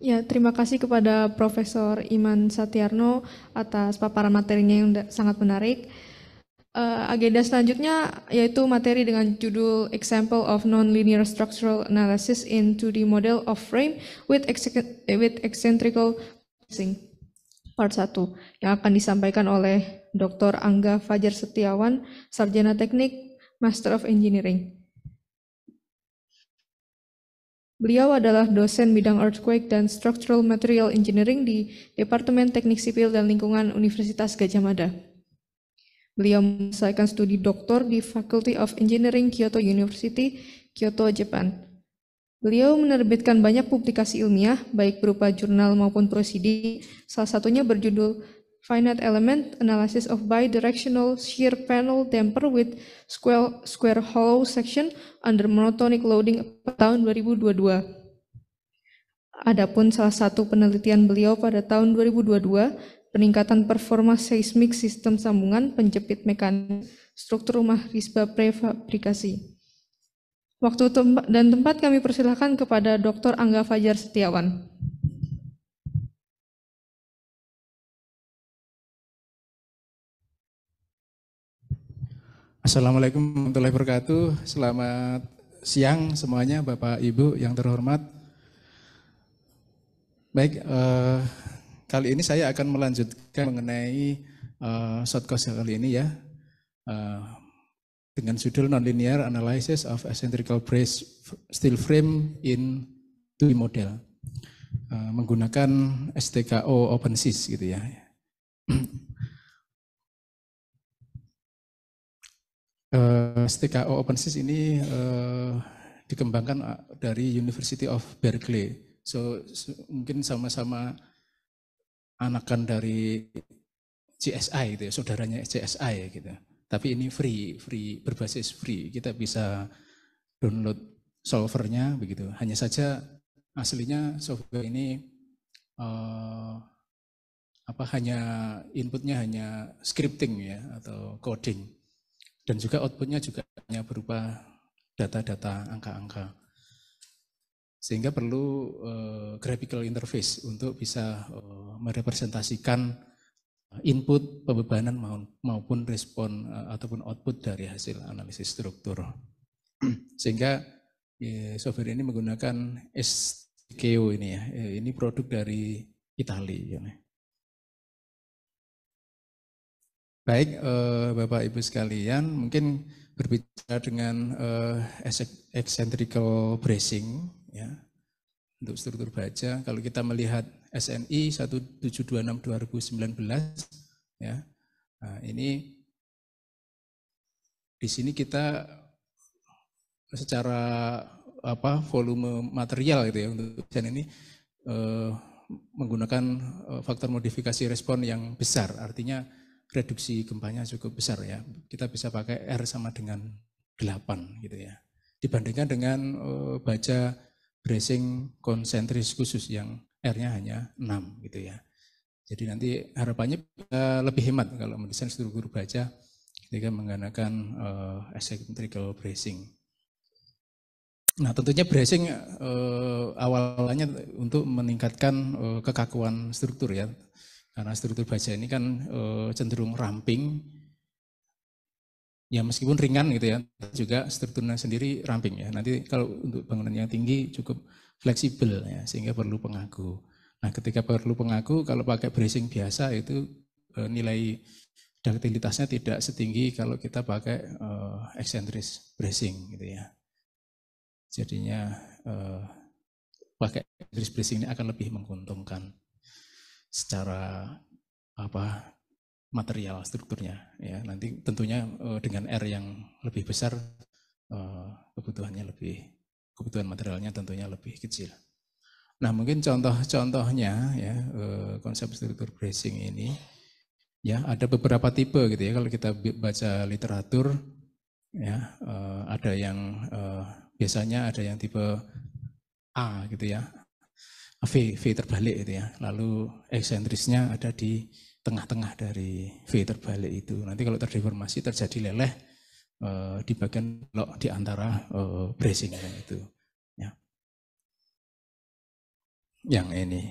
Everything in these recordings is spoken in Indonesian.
Ya, terima kasih kepada Profesor Iman Satyarno atas paparan materinya yang sangat menarik. Uh, agenda selanjutnya yaitu materi dengan judul Example of Nonlinear Structural Analysis in 2D Model of Frame with, with Eccentrical Processing, part 1, yang akan disampaikan oleh Dr. Angga Fajar Setiawan, Sarjana Teknik, Master of Engineering. Beliau adalah dosen bidang earthquake dan structural material engineering di Departemen Teknik Sipil dan Lingkungan Universitas Gajah Mada. Beliau menyelesaikan studi doktor di Faculty of Engineering Kyoto University, Kyoto, Jepang. Beliau menerbitkan banyak publikasi ilmiah, baik berupa jurnal maupun prosidi, salah satunya berjudul finite element analysis of bidirectional shear panel damper with square, square hollow section under monotonic loading tahun 2022. Adapun salah satu penelitian beliau pada tahun 2022, peningkatan performa seismik sistem sambungan penjepit mekanik struktur rumah risba prefabrikasi. Waktu tempat dan tempat kami persilahkan kepada Dr. Angga Fajar Setiawan. Assalamualaikum warahmatullahi wabarakatuh. Selamat siang semuanya Bapak Ibu yang terhormat. Baik, eh, kali ini saya akan melanjutkan mengenai eh, short course kali ini ya. Eh, dengan judul Nonlinear Analysis of Eccentrical Brace Steel Frame in 2D Model. Eh, menggunakan STKO OpenSys gitu ya. Uh, eh, STKO OpenSys ini uh, dikembangkan eh, dari University of Berkeley. So, so mungkin sama-sama anakan dari CSI itu ya, saudaranya CSI gitu. Tapi ini free, free berbasis free. Kita bisa download solvernya begitu. Hanya saja aslinya software ini uh, apa hanya inputnya hanya scripting ya atau coding dan juga outputnya juga hanya berupa data-data angka-angka. Sehingga perlu uh, graphical interface untuk bisa uh, merepresentasikan eh, input pembebanan maupun respon uh, ataupun output dari hasil analisis struktur. Sehingga ya, software ini menggunakan STKO ini ya, ini produk dari Italia Ya. Baik, eh, Bapak Ibu sekalian, mungkin berbicara dengan eh, eccentrical bracing ya untuk struktur baja. Kalau kita melihat SNI 1726 2019 ya. Nah, ini di sini kita secara apa volume material gitu ya untuk desain ini eh, menggunakan eh, faktor modifikasi respon yang besar. Artinya reduksi gempanya cukup besar ya. Kita bisa pakai R sama dengan 8 gitu ya. Dibandingkan dengan uh, eh, baja bracing konsentris khusus yang R-nya hanya 6 gitu ya. Jadi nanti harapannya uh, lebih hemat kalau mendesain struktur baja ketika menggunakan uh, asymmetrical bracing. Nah tentunya bracing uh, awalnya untuk meningkatkan uh, kekakuan struktur ya karena struktur baja ini kan e, cenderung ramping, ya meskipun ringan gitu ya, juga strukturnya sendiri ramping ya. Nanti kalau untuk bangunan yang tinggi cukup fleksibel ya, sehingga perlu pengaku. Nah ketika perlu pengaku, kalau pakai bracing biasa itu e, nilai daktilitasnya tidak setinggi kalau kita pakai e, eksentris bracing gitu ya. Jadinya e, pakai eksentris bracing ini akan lebih menguntungkan secara apa material strukturnya ya nanti tentunya eh, dengan R yang lebih besar eh, kebutuhannya lebih kebutuhan materialnya tentunya lebih kecil. Nah mungkin contoh-contohnya ya eh, konsep struktur bracing ini ya ada beberapa tipe gitu ya kalau kita baca literatur ya ada yang biasanya ada yang tipe A gitu ya V, V terbalik itu ya. Lalu eksentrisnya ada di tengah-tengah dari V terbalik itu. Nanti kalau terdeformasi terjadi leleh eh, di bagian balok di antara eh, bracingnya itu. Ya. Yang ini.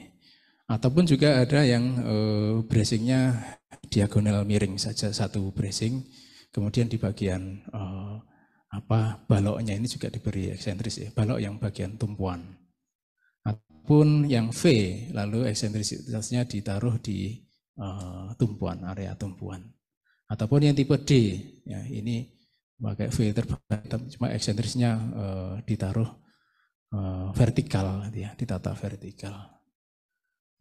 Ataupun juga ada yang eh, bracingnya diagonal miring saja satu bracing. Kemudian di bagian eh, apa baloknya ini juga diberi eksentris ya. Balok yang bagian tumpuan maupun yang V, lalu eksentrisitasnya ditaruh di uh, tumpuan, area tumpuan. Ataupun yang tipe D, ya, ini pakai V terbaik, cuma eksentrisnya uh, ditaruh uh, vertikal, ya, ditata vertikal.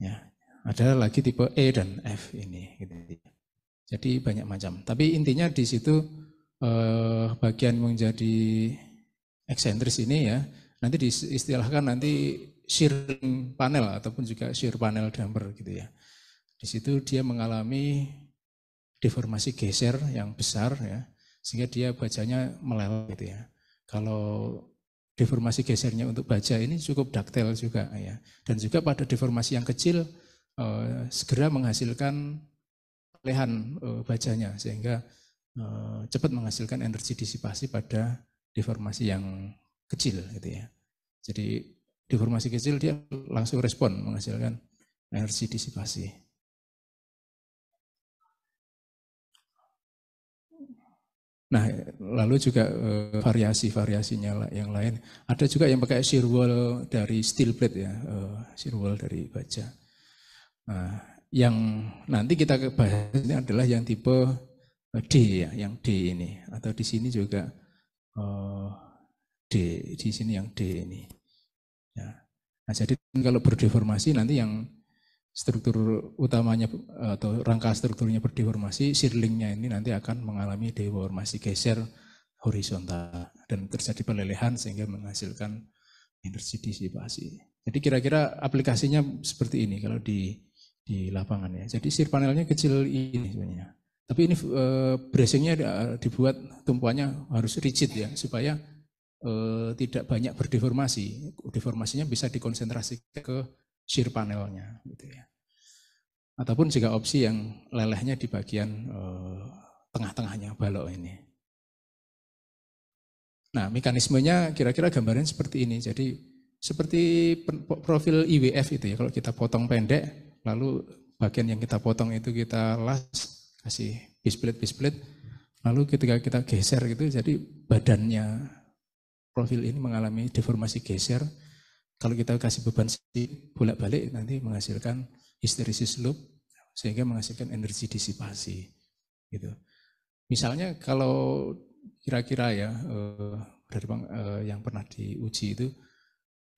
Ya. Ada lagi tipe E dan F ini. Gitu. Jadi banyak macam. Tapi intinya di situ bagian menjadi eksentris ini ya, nanti diistilahkan nanti sharing panel ataupun juga shear panel damper gitu ya. Di situ dia mengalami deformasi geser yang besar ya, sehingga dia bajanya meleleh gitu ya. Kalau deformasi gesernya untuk baja ini cukup daktel juga ya. Dan juga pada deformasi yang kecil eh, segera menghasilkan lehan eh, bajanya sehingga eh, cepat menghasilkan energi disipasi pada deformasi yang kecil gitu ya. Jadi di kecil dia langsung respon menghasilkan energi disipasi. Nah, lalu juga uh, variasi-variasinya yang lain. Ada juga yang pakai wall dari steel plate ya, eh, shear wall dari baja. Nah, yang nanti kita bahas ini adalah yang tipe eh, D ya, yang D ini. Atau di sini juga uh, D, di sini yang D ini. Ya. Nah, jadi kalau berdeformasi nanti yang struktur utamanya atau rangka strukturnya berdeformasi, sirlingnya ini nanti akan mengalami deformasi geser horizontal dan terjadi pelelehan sehingga menghasilkan energi disipasi. Jadi kira-kira aplikasinya seperti ini kalau di di lapangan ya. Jadi sir panelnya kecil ini sebenarnya. Tapi ini e, bracingnya dibuat tumpuannya harus rigid ya supaya eh, tidak banyak berdeformasi. Deformasinya bisa dikonsentrasikan ke shear panelnya gitu ya. Ataupun juga opsi yang lelehnya di bagian eh, tengah-tengahnya balok ini. Nah, mekanismenya kira-kira gambaran seperti ini. Jadi seperti profil IWF itu ya, kalau kita potong pendek, lalu bagian yang kita potong itu kita las, kasih bisplit-bisplit, lalu ketika kita geser gitu, jadi badannya profil ini mengalami deformasi geser. Kalau kita kasih beban bolak-balik nanti menghasilkan histeresis loop sehingga menghasilkan energi disipasi gitu. Misalnya kalau kira-kira ya eh, dari bang, eh, yang pernah diuji itu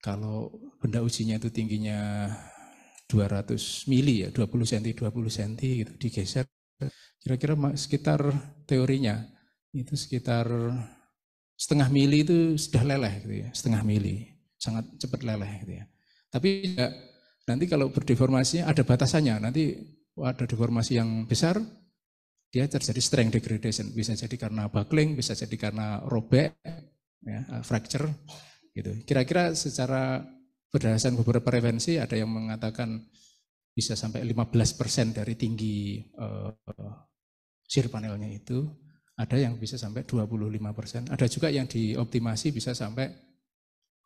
kalau benda ujinya itu tingginya 200 mili ya 20 cm 20 cm gitu digeser kira-kira sekitar teorinya itu sekitar setengah mili itu sudah leleh gitu ya, setengah mili, sangat cepat leleh gitu ya. Tapi ya, nanti kalau berdeformasi ada batasannya, nanti ada deformasi yang besar, dia terjadi strength degradation, bisa jadi karena buckling, bisa jadi karena robek, ya, eh, fracture, gitu. Kira-kira secara berdasarkan beberapa referensi ada yang mengatakan bisa sampai 15% dari tinggi uh, eh, sir panelnya itu ada yang bisa sampai 25 persen, ada juga yang dioptimasi bisa sampai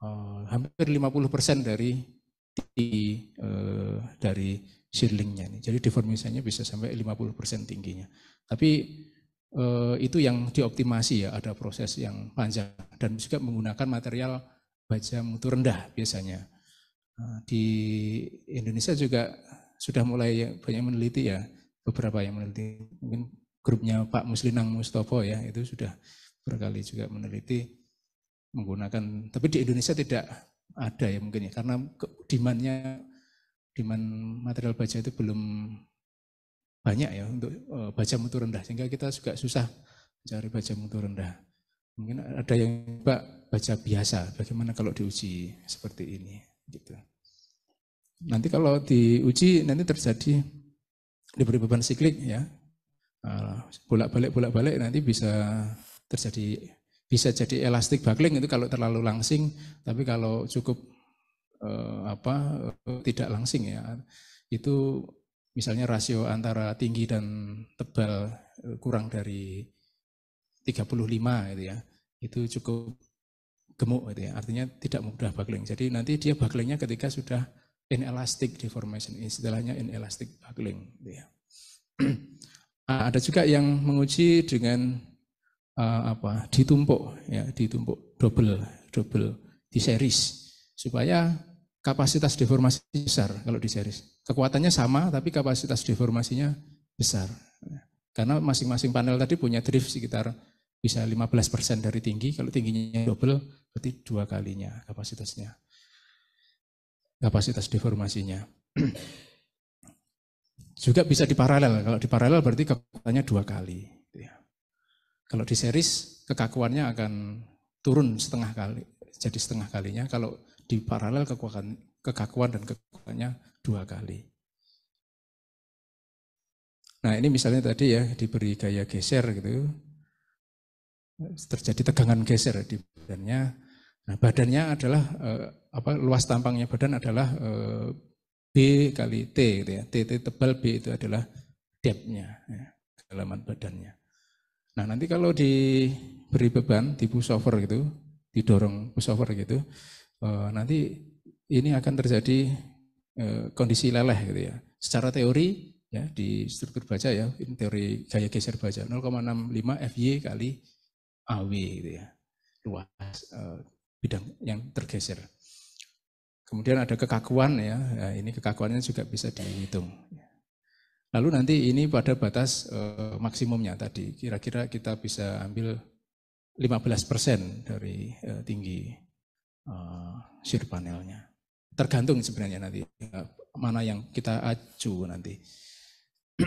uh, hampir 50 persen dari di, uh, dari seedlingnya. Jadi deformasinya bisa sampai 50 persen tingginya. Tapi uh, itu yang dioptimasi ya, ada proses yang panjang dan juga menggunakan material baja mutu rendah biasanya. Uh, di Indonesia juga sudah mulai banyak meneliti ya, beberapa yang meneliti mungkin grupnya Pak Muslinang Mustopo ya, itu sudah berkali juga meneliti menggunakan, tapi di Indonesia tidak ada ya mungkin ya, karena demandnya demand material baja itu belum banyak ya untuk eh, baja mutu rendah, sehingga kita juga susah mencari baja mutu rendah. Mungkin ada yang pak baja biasa, bagaimana kalau diuji seperti ini gitu. Nanti kalau diuji nanti terjadi diberi beban siklik ya, Ah, bolak-balik bolak-balik nanti bisa terjadi bisa jadi elastik buckling itu kalau terlalu langsing tapi kalau cukup eh, apa eh, tidak langsing ya itu misalnya rasio antara tinggi dan tebal eh, kurang dari 35 gitu ya itu cukup gemuk gitu ya artinya tidak mudah buckling jadi nanti dia bucklingnya ketika sudah inelastic deformation istilahnya inelastic buckling gitu ya Ah, ada juga yang menguji dengan uh, apa ditumpuk ya ditumpuk double double di series supaya kapasitas deformasi besar kalau di series kekuatannya sama tapi kapasitas deformasinya besar karena masing-masing panel tadi punya drift sekitar bisa 15% dari tinggi kalau tingginya double berarti dua kalinya kapasitasnya kapasitas deformasinya juga bisa diparalel. Kalau diparalel berarti kekuatannya dua kali. Gitu ya. Kalau di series kekakuannya akan turun setengah kali, jadi setengah kalinya. Kalau di paralel kekuatan, kekakuan dan kekuatannya dua kali. Nah ini misalnya tadi ya diberi gaya geser gitu, terjadi tegangan geser di badannya. Nah badannya adalah eh, apa luas tampangnya badan adalah eh, B kali T gitu ya. T, T tebal B itu adalah depthnya, ya, kedalaman badannya. Nah nanti kalau diberi beban di pushover gitu, didorong pushover gitu, eh, nanti ini akan terjadi eh, kondisi leleh gitu ya. Secara teori ya di struktur baja ya, ini teori gaya geser baja 0,65 FY kali AW gitu ya, luas eh, bidang yang tergeser. Kemudian ada kekakuan ya, ya ini kekakuannya juga bisa dihitung. Lalu nanti ini pada batas uh, maksimumnya tadi, kira-kira kita bisa ambil 15% dari uh, tinggi uh, shear panelnya. Tergantung sebenarnya nanti mana yang kita acu nanti.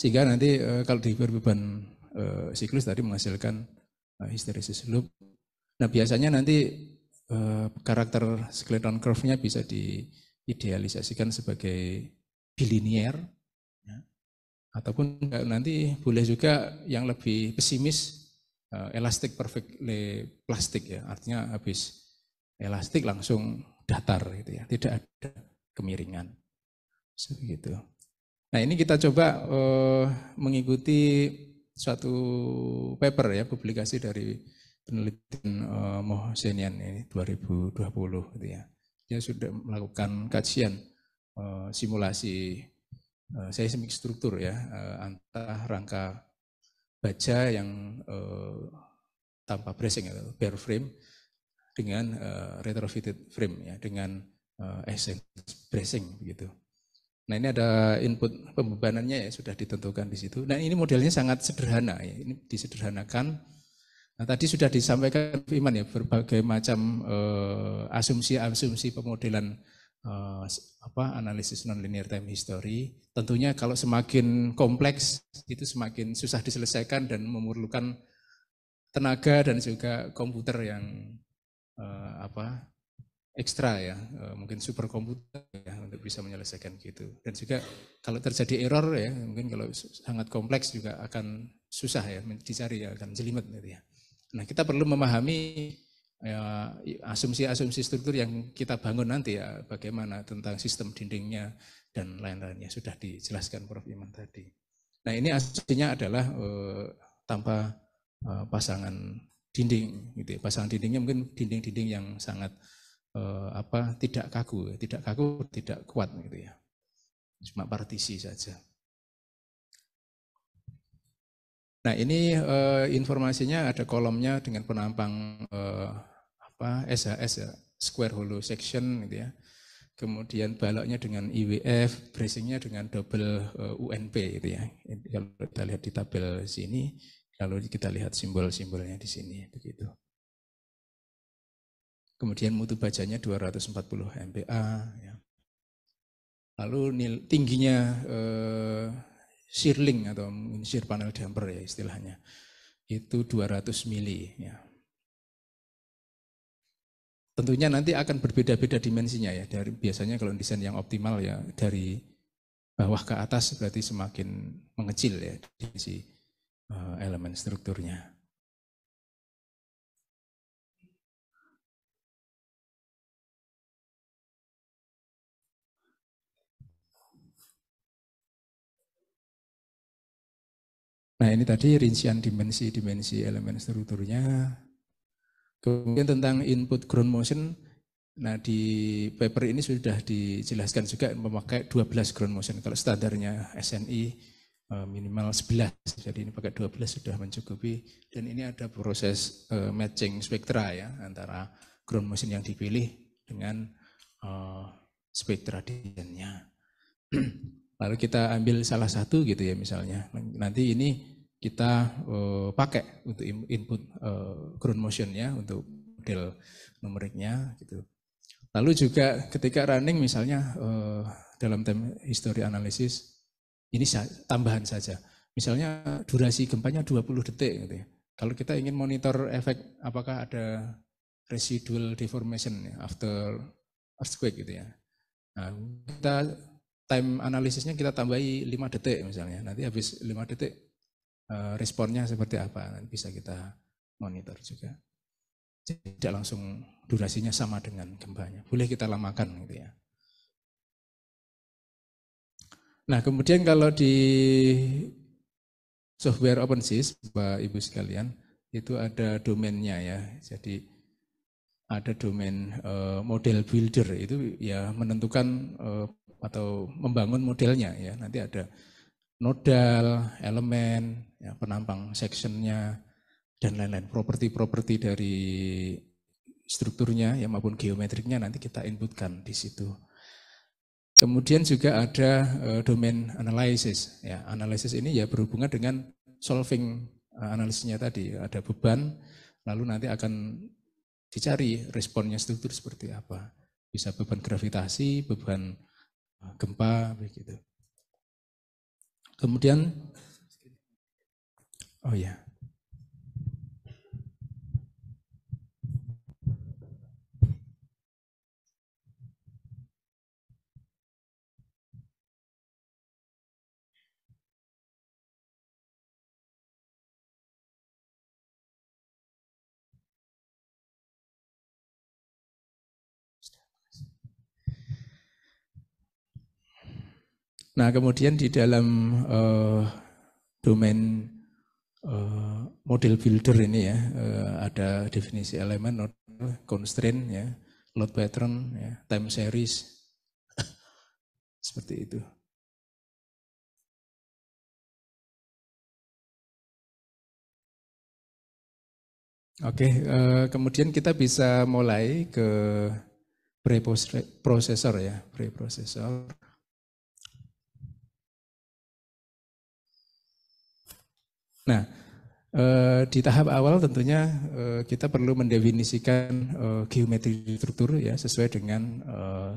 Sehingga nanti uh, kalau di berbeban uh, siklus tadi menghasilkan uh, histeresis loop. Nah biasanya nanti Eh, karakter skeleton curve-nya bisa diidealisasikan sebagai bilinear ya. ataupun nanti boleh juga yang lebih pesimis uh, eh, elastic perfectly plastic ya artinya habis elastik langsung datar gitu ya tidak ada kemiringan seperti itu nah ini kita coba uh, mengikuti suatu paper ya publikasi dari penelitian uh, Mohsenian ini 2020 gitu ya. Dia sudah melakukan kajian uh, simulasi uh, seismik struktur ya uh, antara rangka baja yang uh, tanpa bracing atau bare frame dengan uh, retrofitted frame ya dengan uh, essence bracing begitu. Nah ini ada input pembebanannya ya sudah ditentukan di situ. Nah ini modelnya sangat sederhana ya. Ini disederhanakan Nah, tadi sudah disampaikan Iman ya berbagai macam eh, asumsi-asumsi pemodelan eh, apa analisis nonlinear time history. Tentunya kalau semakin kompleks itu semakin susah diselesaikan dan memerlukan tenaga dan juga komputer yang eh, apa ekstra ya, eh, mungkin super komputer ya untuk bisa menyelesaikan gitu. Dan juga kalau terjadi error ya, mungkin kalau sangat kompleks juga akan susah ya dicari ya akan jelimet gitu ya. Nah kita perlu memahami ya, asumsi-asumsi ya, struktur yang kita bangun nanti ya bagaimana tentang sistem dindingnya dan lain-lainnya sudah dijelaskan Prof Iman tadi. Nah ini asumsinya adalah eh, tanpa eh, pasangan dinding, gitu. Ya. Pasangan dindingnya mungkin dinding-dinding yang sangat eh, apa tidak kaku, tidak kaku, tidak kuat gitu ya. Cuma partisi saja. Nah ini uh, informasinya ada kolomnya dengan penampang uh, apa SHS ya, square hollow section gitu ya. Kemudian baloknya dengan IWF, bracingnya dengan double uh, eh, UNP gitu ya. Kalau kita lihat di tabel sini, lalu kita lihat simbol-simbolnya di sini begitu. Kemudian mutu bacanya 240 MPa ya. Lalu nil, tingginya eh, shirling atau mungkin shear panel damper ya istilahnya. Itu 200 mili ya. Tentunya nanti akan berbeda-beda dimensinya ya. Dari biasanya kalau desain yang optimal ya dari bawah ke atas berarti semakin mengecil ya dimensi uh, eh, elemen strukturnya. Nah ini tadi rincian dimensi-dimensi elemen strukturnya. Kemudian tentang input ground motion, nah di paper ini sudah dijelaskan juga memakai 12 ground motion. Kalau standarnya SNI eh, minimal 11, jadi ini pakai 12 sudah mencukupi. Dan ini ada proses eh, matching spektra ya, antara ground motion yang dipilih dengan eh, spektra desainnya. lalu kita ambil salah satu gitu ya misalnya. Nanti ini kita uh, pakai untuk input uh, ground motionnya untuk model numeriknya gitu. Lalu juga ketika running misalnya uh, dalam time history analysis ini tambahan saja. Misalnya durasi gempanya 20 detik gitu ya. Kalau kita ingin monitor efek apakah ada residual deformation after earthquake gitu ya. Nah, kita time analisisnya kita tambahi 5 detik misalnya. Nanti habis 5 detik eh, responnya seperti apa nanti bisa kita monitor juga. tidak langsung durasinya sama dengan gempanya. Boleh kita lamakan gitu ya. Nah, kemudian kalau di software OpenSys, Bapak Ibu sekalian, itu ada domainnya ya. Jadi ada domain eh, model builder itu ya menentukan eh, atau membangun modelnya ya nanti ada nodal, elemen, ya, penampang sectionnya dan lain-lain properti-properti dari strukturnya ya maupun geometriknya nanti kita inputkan di situ. Kemudian juga ada uh, domain analysis. Ya, analysis ini ya berhubungan dengan solving uh, analisisnya tadi. Ada beban, lalu nanti akan dicari responnya struktur seperti apa. Bisa beban gravitasi, beban gempa begitu. Kemudian oh ya. Nah kemudian di dalam uh, domain uh, model builder ini ya uh, ada definisi elemen, constraint ya, load pattern, ya, time series, seperti itu. Oke, okay, kemudian kita bisa mulai ke preprocessor ya, preprocessor Nah, eh, di tahap awal tentunya eh, kita perlu mendefinisikan eh, geometri struktur ya sesuai dengan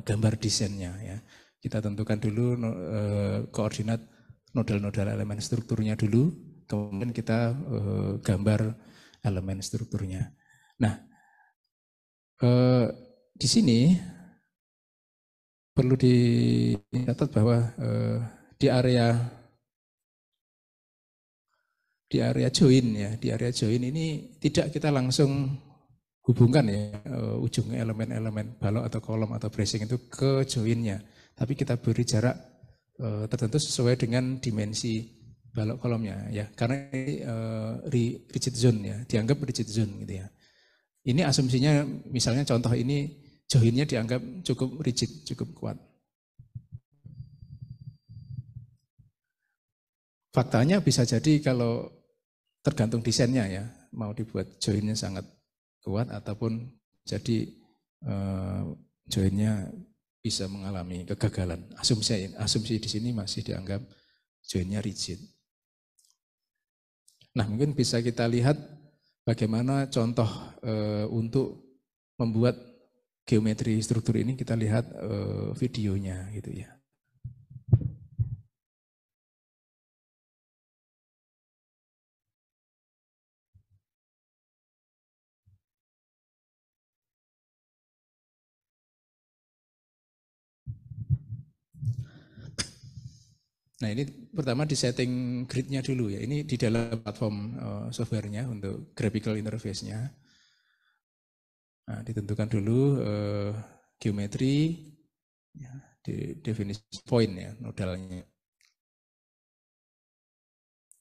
gambar desainnya ya. Kita tentukan dulu koordinat nodal-nodal elemen strukturnya dulu, kemudian kita gambar elemen strukturnya. Nah, di sini perlu dicatat bahwa di area di area join ya. Di area join ini tidak kita langsung hubungkan ya uh, eh, ujung elemen-elemen balok atau kolom atau bracing itu ke joinnya. Tapi kita beri jarak uh, tertentu sesuai dengan dimensi balok kolomnya ya. Karena ini uh, rigid zone ya, dianggap rigid zone gitu ya. Ini asumsinya misalnya contoh ini joinnya dianggap cukup rigid, cukup kuat. Faktanya bisa jadi kalau tergantung desainnya ya, mau dibuat joinnya sangat kuat ataupun jadi eh, joinnya bisa mengalami kegagalan. Asumsi asumsi di sini masih dianggap joinnya rigid. Nah mungkin bisa kita lihat bagaimana contoh eh, untuk membuat geometri struktur ini kita lihat eh, videonya gitu ya. Nah ini pertama di setting gridnya dulu ya. Ini di dalam platform uh, softwarenya untuk graphical interface-nya. Nah, ditentukan dulu uh, geometri, ya, di definisi point ya nodalnya.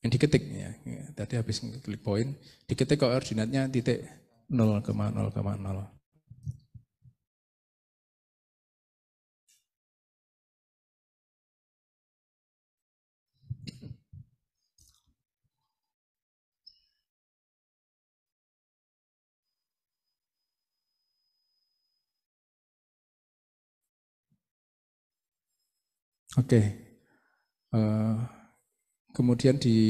Yang diketik ya. ya tadi habis klik point, diketik koordinatnya titik 0,0,0. Oke. Okay. Uh, eh, kemudian di,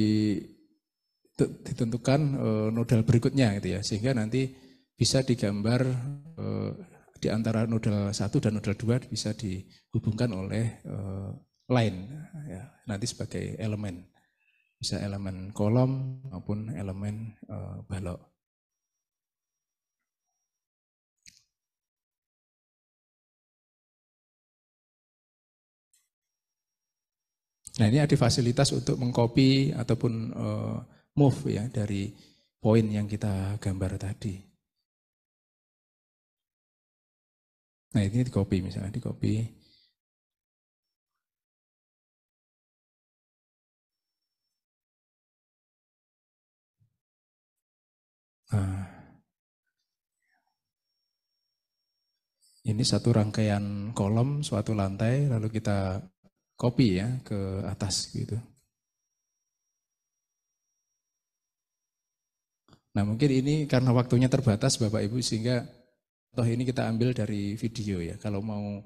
ditentukan uh, nodal berikutnya gitu ya, sehingga nanti bisa digambar uh, di antara nodal satu dan nodal dua bisa dihubungkan oleh uh, line ya, nanti sebagai elemen bisa elemen kolom maupun elemen uh, balok. Nah ini ada fasilitas untuk mengcopy ataupun uh, move ya dari poin yang kita gambar tadi. Nah ini di copy misalnya di copy. Nah, ini satu rangkaian kolom suatu lantai lalu kita kopi ya ke atas gitu. Nah mungkin ini karena waktunya terbatas Bapak Ibu sehingga toh ini kita ambil dari video ya. Kalau mau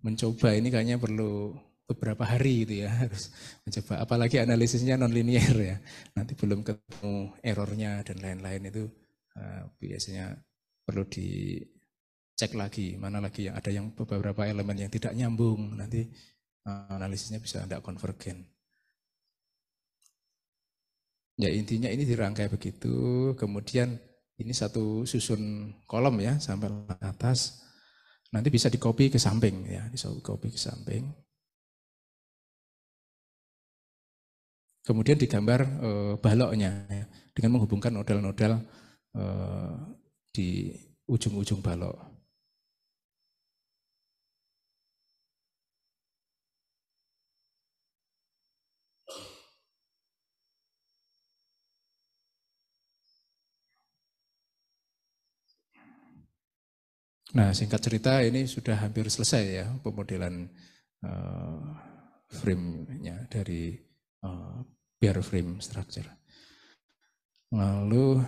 mencoba ini kayaknya perlu beberapa hari gitu ya harus mencoba. Apalagi analisisnya nonlinier ya. Nanti belum ketemu errornya dan lain-lain itu uh, biasanya perlu dicek lagi mana lagi yang ada yang beberapa elemen yang tidak nyambung nanti Eh, analisisnya bisa tidak konvergen. Ya intinya ini dirangkai begitu, kemudian ini satu susun kolom ya sampai atas, nanti bisa di copy ke samping ya, bisa copy ke samping. Kemudian digambar e, baloknya ya, dengan menghubungkan nodal-nodal e, eh, di ujung-ujung balok. Nah singkat cerita ini sudah hampir selesai ya pemodelan uh, frame-nya dari uh, bare frame structure. Lalu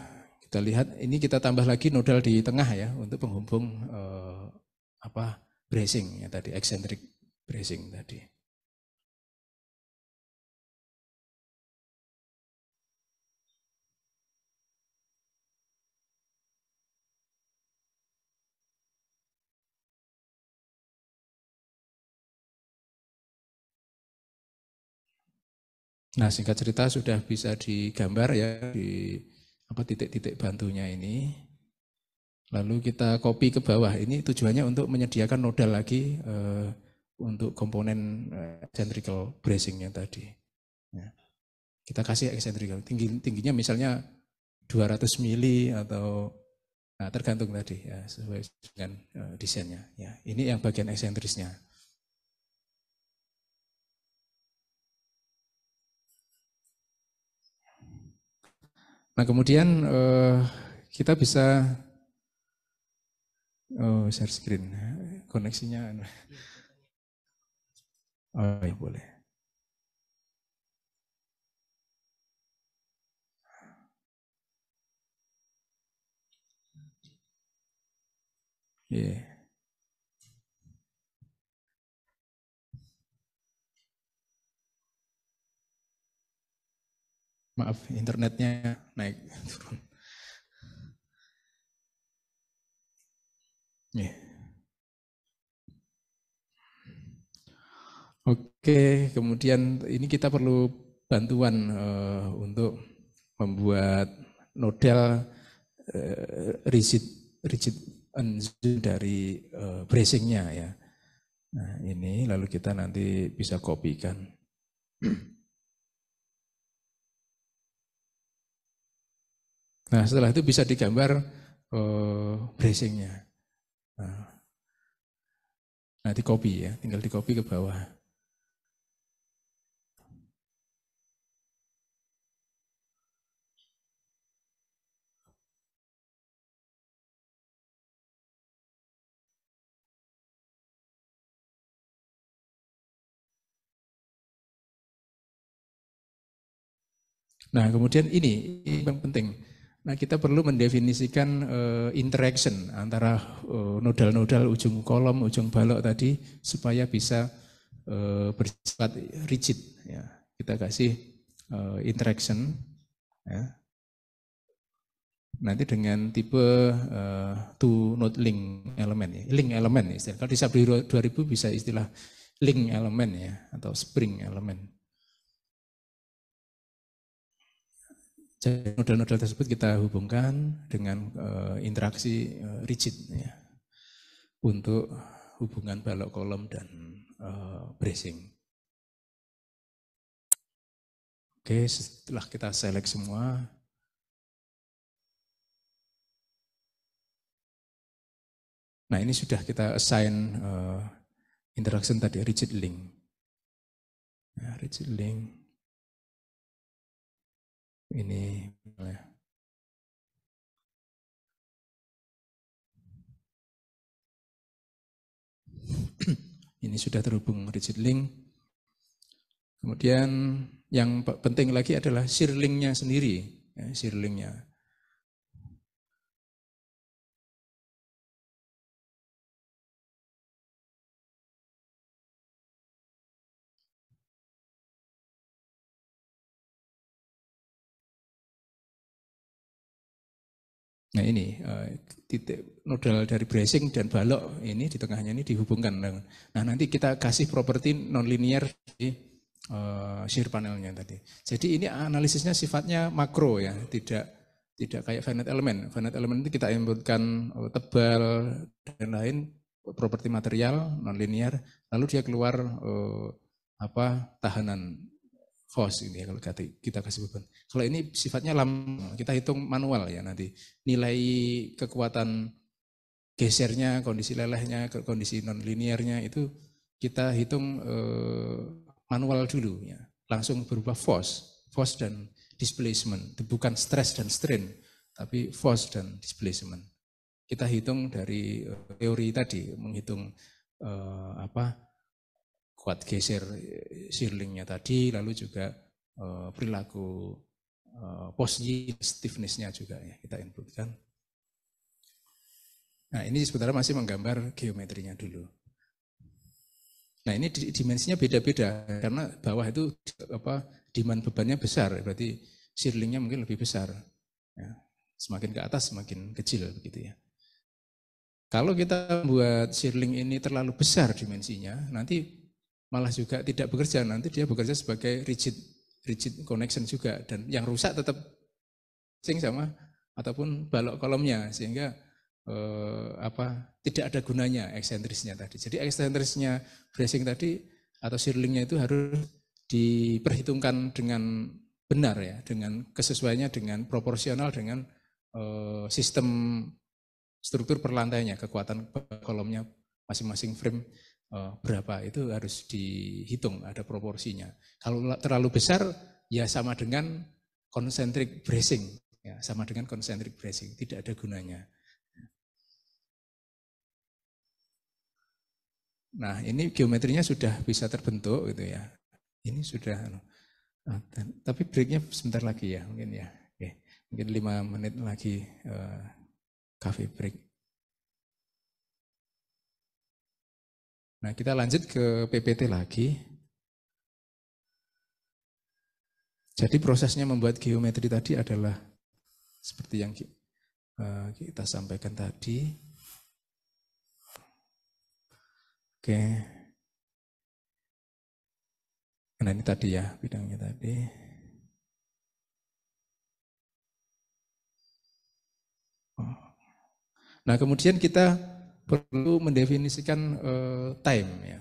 kita lihat ini kita tambah lagi nodal di tengah ya untuk penghubung uh, eh, apa bracing ya tadi eccentric bracing tadi. Nah singkat cerita sudah bisa digambar ya di apa titik-titik bantunya ini. Lalu kita copy ke bawah. Ini tujuannya untuk menyediakan nodal lagi eh, untuk komponen eh, centrical bracingnya tadi. Ya. Kita kasih eccentrical. Tinggi, tingginya misalnya 200 mili atau nah, tergantung tadi ya sesuai dengan eh, desainnya. Ya. Ini yang bagian eksentrisnya. Nah kemudian uh, kita bisa oh, share screen koneksinya. Anu. Oh ya boleh. Yeah. Maaf, internetnya naik turun. Iya. Yeah. Oke, kemudian ini kita perlu bantuan uh, untuk membuat nodal uh, rigid rigid dari uh, bracingnya ya. Nah ini lalu kita nanti bisa kopikan. Nah setelah itu bisa digambar uh, bracingnya. nah, nah di copy ya, tinggal di copy ke bawah. Nah, kemudian ini, ini yang penting. Nah, kita perlu mendefinisikan uh, interaction antara eh, nodal-nodal uh, ujung kolom, ujung balok tadi supaya bisa uh, bersifat rigid. Ya. Kita kasih uh, interaction. Ya. Nanti dengan tipe uh, two node link element, ya. link element Ya. Kalau di SAP 2000 bisa istilah link element ya atau spring element. Jadi nodal-nodal tersebut kita hubungkan dengan uh, interaksi uh, rigid ya, untuk hubungan balok kolom dan uh, bracing. Oke, setelah kita select semua, Nah ini sudah kita assign uh, interaction tadi, rigid link. Nah, rigid link ini ini sudah terhubung rigid link. Kemudian yang penting lagi adalah sirlingnya sendiri, ya, sirlingnya. tengahnya ini eh, titik nodal dari bracing dan balok ini di tengahnya ini dihubungkan. Nah nanti kita kasih properti nonlinear di uh, shear panelnya tadi. Jadi ini analisisnya sifatnya makro ya, tidak tidak kayak finite element. Finite element itu kita inputkan eh, tebal dan lain properti material nonlinear, lalu dia keluar oh, apa tahanan cost gitu ini ya, kalau kata kita kasih beban. Kalau ini sifatnya lam, kita hitung manual ya nanti. Nilai kekuatan gesernya, kondisi lelehnya, kondisi nonliniernya itu kita hitung eh, manual dulu ya. Langsung berubah force, force dan displacement. Itu bukan stress dan strain, tapi force dan displacement. Kita hitung dari eh, teori tadi, menghitung eh, apa kuat geser eh, sirlingnya tadi, lalu juga uh, perilaku uh, eh, post stiffness-nya juga ya kita inputkan. Nah ini sebenarnya masih menggambar geometrinya dulu. Nah ini dimensinya beda-beda karena bawah itu apa demand bebannya besar berarti sirlingnya mungkin lebih besar. Ya, semakin ke atas semakin kecil begitu ya. Kalau kita buat sirling ini terlalu besar dimensinya, nanti malah juga tidak bekerja nanti dia bekerja sebagai rigid rigid connection juga dan yang rusak tetap sing sama ataupun balok kolomnya sehingga eh, apa tidak ada gunanya eksentrisnya tadi jadi eksentrisnya bracing tadi atau sirlingnya itu harus diperhitungkan dengan benar ya dengan kesesuaiannya dengan proporsional dengan eh, sistem struktur perlantainya kekuatan kolomnya masing-masing frame Oh. berapa itu harus dihitung ada proporsinya. Kalau terlalu besar ya sama dengan concentric bracing ya sama dengan concentric bracing tidak ada gunanya. Nah, ini geometrinya sudah bisa terbentuk gitu ya. Ini sudah anu, ah, tapi breaknya sebentar lagi ya mungkin ya. Mungkin lima menit lagi uh, break. Nah, kita lanjut ke PPT lagi. Jadi prosesnya membuat geometri tadi adalah seperti yang eh, kita sampaikan tadi. Oke. Nah, ini tadi ya bidangnya tadi. Oh. Nah, kemudian kita perlu mendefinisikan uh, time ya.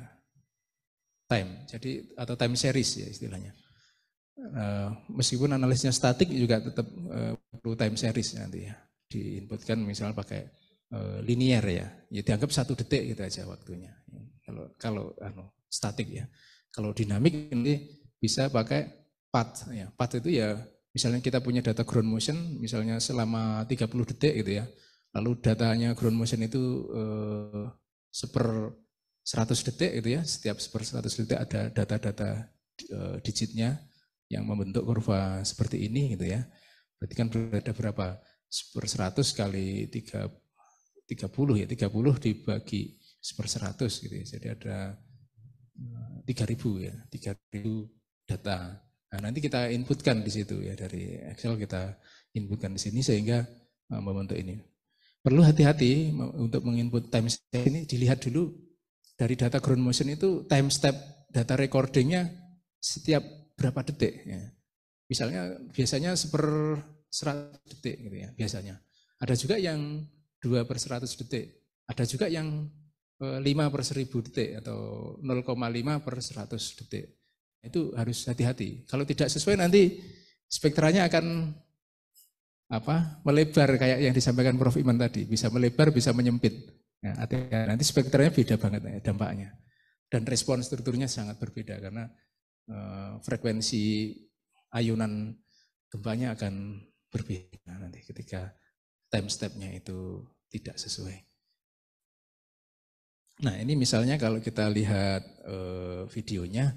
Time. Jadi atau time series ya istilahnya. Uh, meskipun analisnya statik juga tetap uh, perlu time series nanti ya. Diinputkan misalnya pakai uh, linear ya. Ya dianggap satu detik gitu aja waktunya. Kalau kalau anu statik ya. Kalau dinamik ini bisa pakai path ya. Path itu ya misalnya kita punya data ground motion misalnya selama 30 detik gitu ya Lalu datanya ground motion itu eh, seper 100 detik itu ya, setiap seper 100 detik ada data-data eh, digitnya yang membentuk kurva seperti ini gitu ya. Berarti kan ada berapa? Seper 100 kali 3, 30 ya, 30 dibagi seper 100 gitu ya. Jadi ada 3000 eh, ya, 3000 data. Nah, nanti kita inputkan di situ ya dari Excel kita inputkan di sini sehingga eh, membentuk ini perlu hati-hati untuk menginput time step ini dilihat dulu dari data ground motion itu time step data recordingnya setiap berapa detik ya. misalnya biasanya seper 100 detik gitu ya biasanya ada juga yang 2 per 100 detik ada juga yang 5 eh, per 1000 detik atau 0,5 per 100 detik itu harus hati-hati kalau tidak sesuai nanti spektranya akan apa melebar kayak yang disampaikan Prof Iman tadi bisa melebar bisa menyempit ya, nanti spektranya beda banget ya, dampaknya dan respon strukturnya sangat berbeda karena e, frekuensi ayunan gempanya akan berbeda nanti ketika time stepnya itu tidak sesuai nah ini misalnya kalau kita lihat e, videonya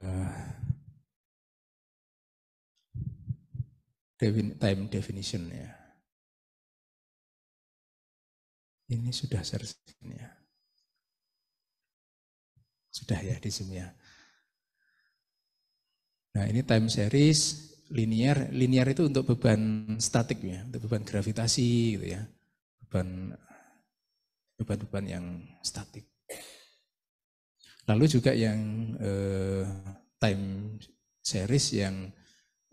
e, time definition ya. Ini sudah selesai ya. Sudah ya di sini ya. Nah ini time series linear. Linear itu untuk beban statik ya, untuk beban gravitasi gitu ya. Beban beban-beban yang statik. Lalu juga yang eh, time series yang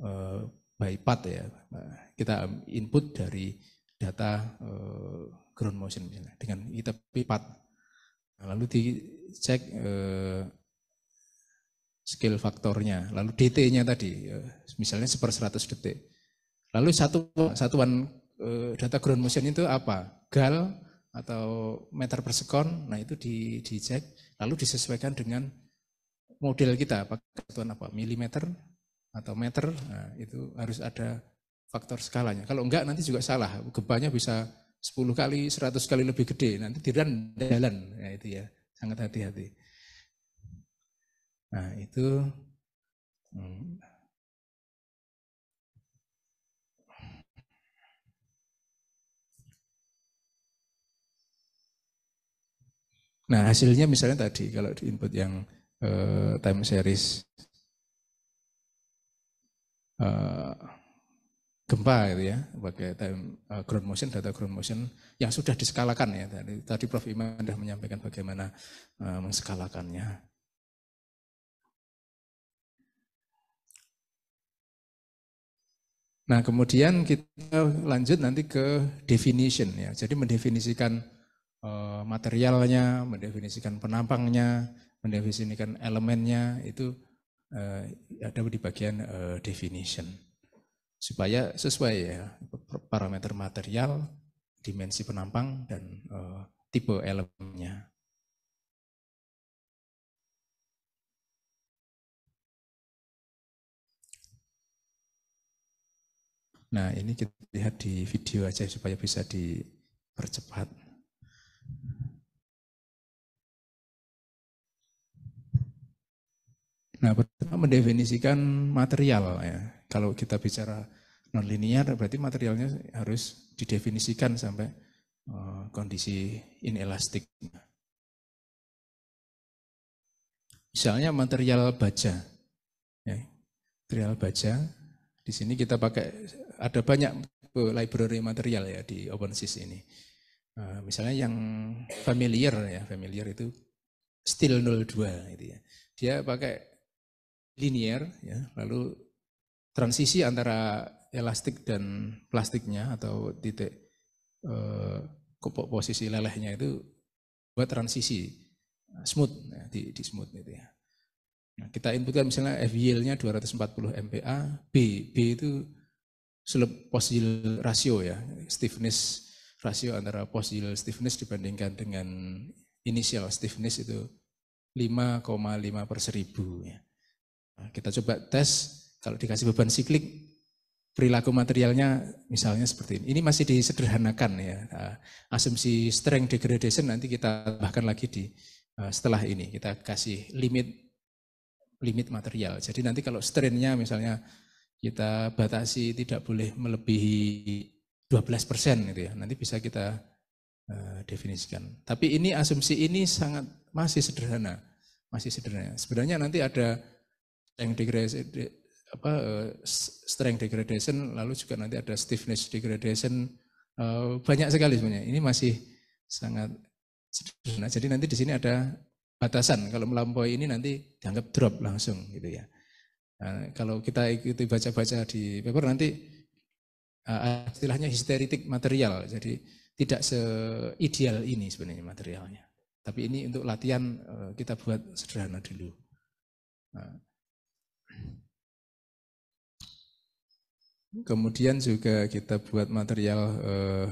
eh, by path ya. Nah, kita input dari data eh, ground motion misalnya dengan kita pipat. Nah, lalu dicek eh, skill faktornya, lalu DT-nya tadi, eh, misalnya seper 100 detik. Lalu satu satuan data ground motion itu apa? Gal atau meter per sekon, nah itu di, dicek, lalu disesuaikan dengan model kita, apakah satuan apa? Milimeter, atau meter, nah, itu harus ada faktor skalanya. Kalau enggak nanti juga salah, gempanya bisa 10 kali, 100 kali lebih gede, nanti diran jalan, ya itu ya, sangat hati-hati. Nah itu, hmm. Nah hasilnya misalnya tadi kalau di input yang eh, time series Eh, gempa itu ya, pakai time uh, ground motion, data ground motion yang sudah diskalakan ya. Tadi, tadi Prof. Iman sudah menyampaikan bagaimana uh, eh, menskalakannya. Nah kemudian kita lanjut nanti ke definition ya. Jadi mendefinisikan uh, materialnya, mendefinisikan penampangnya, mendefinisikan elemennya itu Eh, ada di bagian eh, definition supaya sesuai ya parameter material, dimensi penampang dan eh, tipe elemennya. Nah, ini kita lihat di video aja supaya bisa dipercepat. Nah, pertama mendefinisikan material ya. Kalau kita bicara nonlinear berarti materialnya harus didefinisikan sampai uh, kondisi inelastik. Misalnya material baja. Ya. Material baja di sini kita pakai ada banyak library material ya di OpenSys ini. Uh, misalnya yang familiar ya, familiar itu steel 02 gitu ya. Dia pakai linier, ya, lalu transisi antara elastik dan plastiknya atau titik eh, posisi lelehnya itu buat transisi eh, smooth ya, di, di smooth gitu ya. Nah, kita inputkan misalnya F yield-nya 240 MPa, B, B itu slope post yield ratio ya, stiffness rasio antara post yield stiffness dibandingkan dengan initial stiffness itu 5,5 per seribu ya. Nah, kita coba tes, kalau dikasih beban siklik, perilaku materialnya misalnya seperti ini. Ini masih disederhanakan ya. Nah, asumsi strength degradation nanti kita bahkan lagi di eh, setelah ini. Kita kasih limit limit material. Jadi nanti kalau strain-nya misalnya kita batasi tidak boleh melebihi 12 persen gitu ya. Nanti bisa kita eh, definisikan. Tapi ini asumsi ini sangat masih sederhana, masih sederhana. Sebenarnya nanti ada strength degradation apa eh, strength degradation lalu juga nanti ada stiffness degradation eh, banyak sekali sebenarnya. Ini masih sangat sederhana. Jadi nanti di sini ada batasan. Kalau melampaui ini nanti dianggap drop langsung gitu ya. Nah, kalau kita ikuti baca-baca di paper nanti uh, istilahnya histeritik material. Jadi tidak seideal ini sebenarnya materialnya. Tapi ini untuk latihan kita buat sederhana dulu. Nah, Kemudian juga kita buat material uh,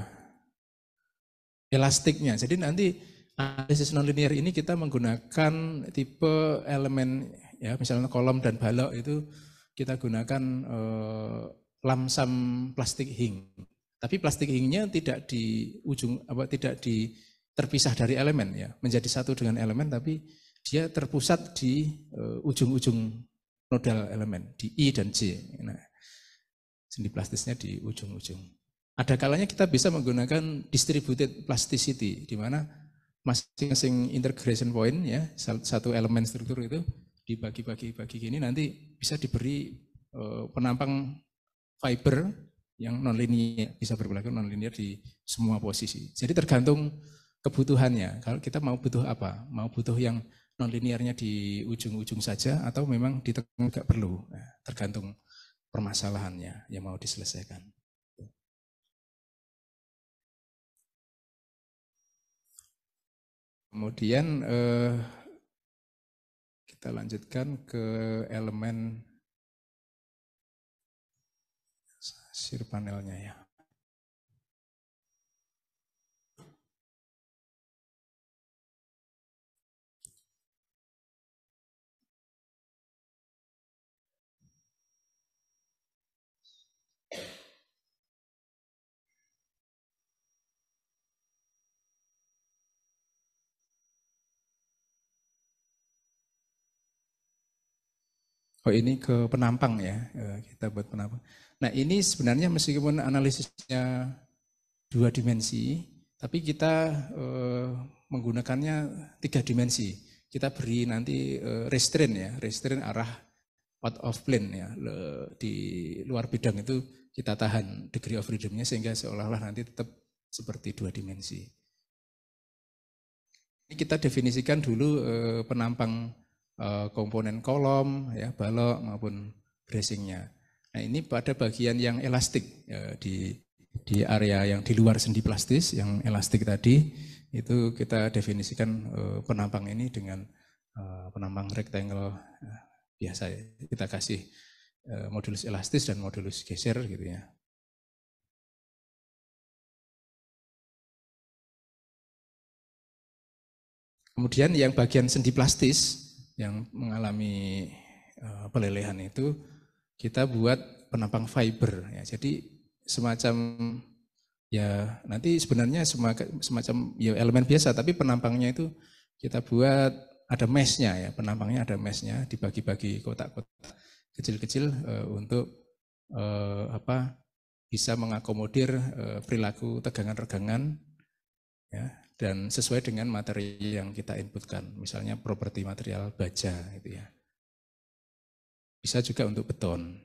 elastiknya. Jadi nanti analisis nonlinear ini kita menggunakan tipe elemen ya misalnya kolom dan balok itu kita gunakan uh, eh, lamsam plastik hing. Tapi plastik hingnya tidak di ujung apa tidak di terpisah dari elemen ya, menjadi satu dengan elemen tapi dia terpusat di eh, ujung-ujung uh, nodal elemen di I dan J. Nah, sendi plastisnya di ujung-ujung. Ada kalanya kita bisa menggunakan distributed plasticity, di mana masing-masing integration point ya satu elemen struktur itu dibagi-bagi-bagi gini nanti bisa diberi eh, penampang fiber yang nonlinier bisa berperilaku nonlinier di semua posisi. Jadi tergantung kebutuhannya. Kalau kita mau butuh apa? Mau butuh yang nonliniernya di ujung-ujung saja atau memang di tengah nggak perlu? Nah, tergantung permasalahannya yang mau diselesaikan. Kemudian eh, kita lanjutkan ke elemen sir panelnya ya. Oh ini ke penampang ya, eh, kita buat penampang. Nah ini sebenarnya meskipun analisisnya dua dimensi, tapi kita eh, menggunakannya tiga dimensi. Kita beri nanti eh, restrain ya, restrain arah out of plane ya, di luar bidang itu kita tahan degree of freedomnya sehingga seolah-olah nanti tetap seperti dua dimensi. Ini kita definisikan dulu eh, penampang Eh, komponen kolom, ya, balok maupun bracingnya. Nah ini pada bagian yang elastik ya, di di area yang di luar sendi plastis yang elastik tadi itu kita definisikan uh, penampang ini dengan uh, penampang rectangle uh, biasa kita kasih uh, modulus elastis dan modulus geser gitu ya. Kemudian yang bagian sendi plastis yang mengalami uh, pelelehan itu kita buat penampang fiber ya. Jadi semacam ya nanti sebenarnya semacam ya elemen biasa tapi penampangnya itu kita buat ada meshnya ya, penampangnya ada meshnya dibagi-bagi kotak-kotak kecil-kecil uh, untuk uh, apa bisa mengakomodir uh, perilaku tegangan-regangan ya dan sesuai dengan materi yang kita inputkan, misalnya properti material baja gitu ya. Bisa juga untuk beton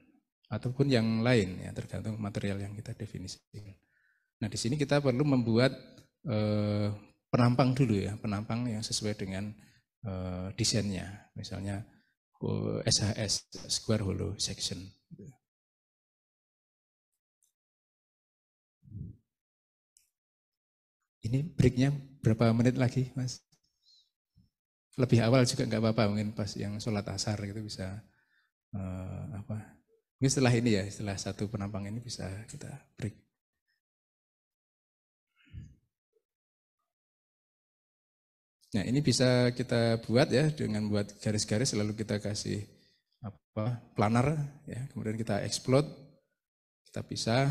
ataupun yang lain ya tergantung material yang kita definisikan. Nah, di sini kita perlu membuat eh, penampang dulu ya, penampang yang sesuai dengan eh, desainnya. Misalnya SHS eh, square hollow section gitu. Ini breaknya berapa menit lagi, Mas? Lebih awal juga nggak apa-apa, mungkin pas yang sholat asar gitu bisa uh, apa? Mungkin setelah ini ya, setelah satu penampang ini bisa kita break. Nah ini bisa kita buat ya dengan buat garis-garis lalu kita kasih apa planar ya kemudian kita explode kita pisah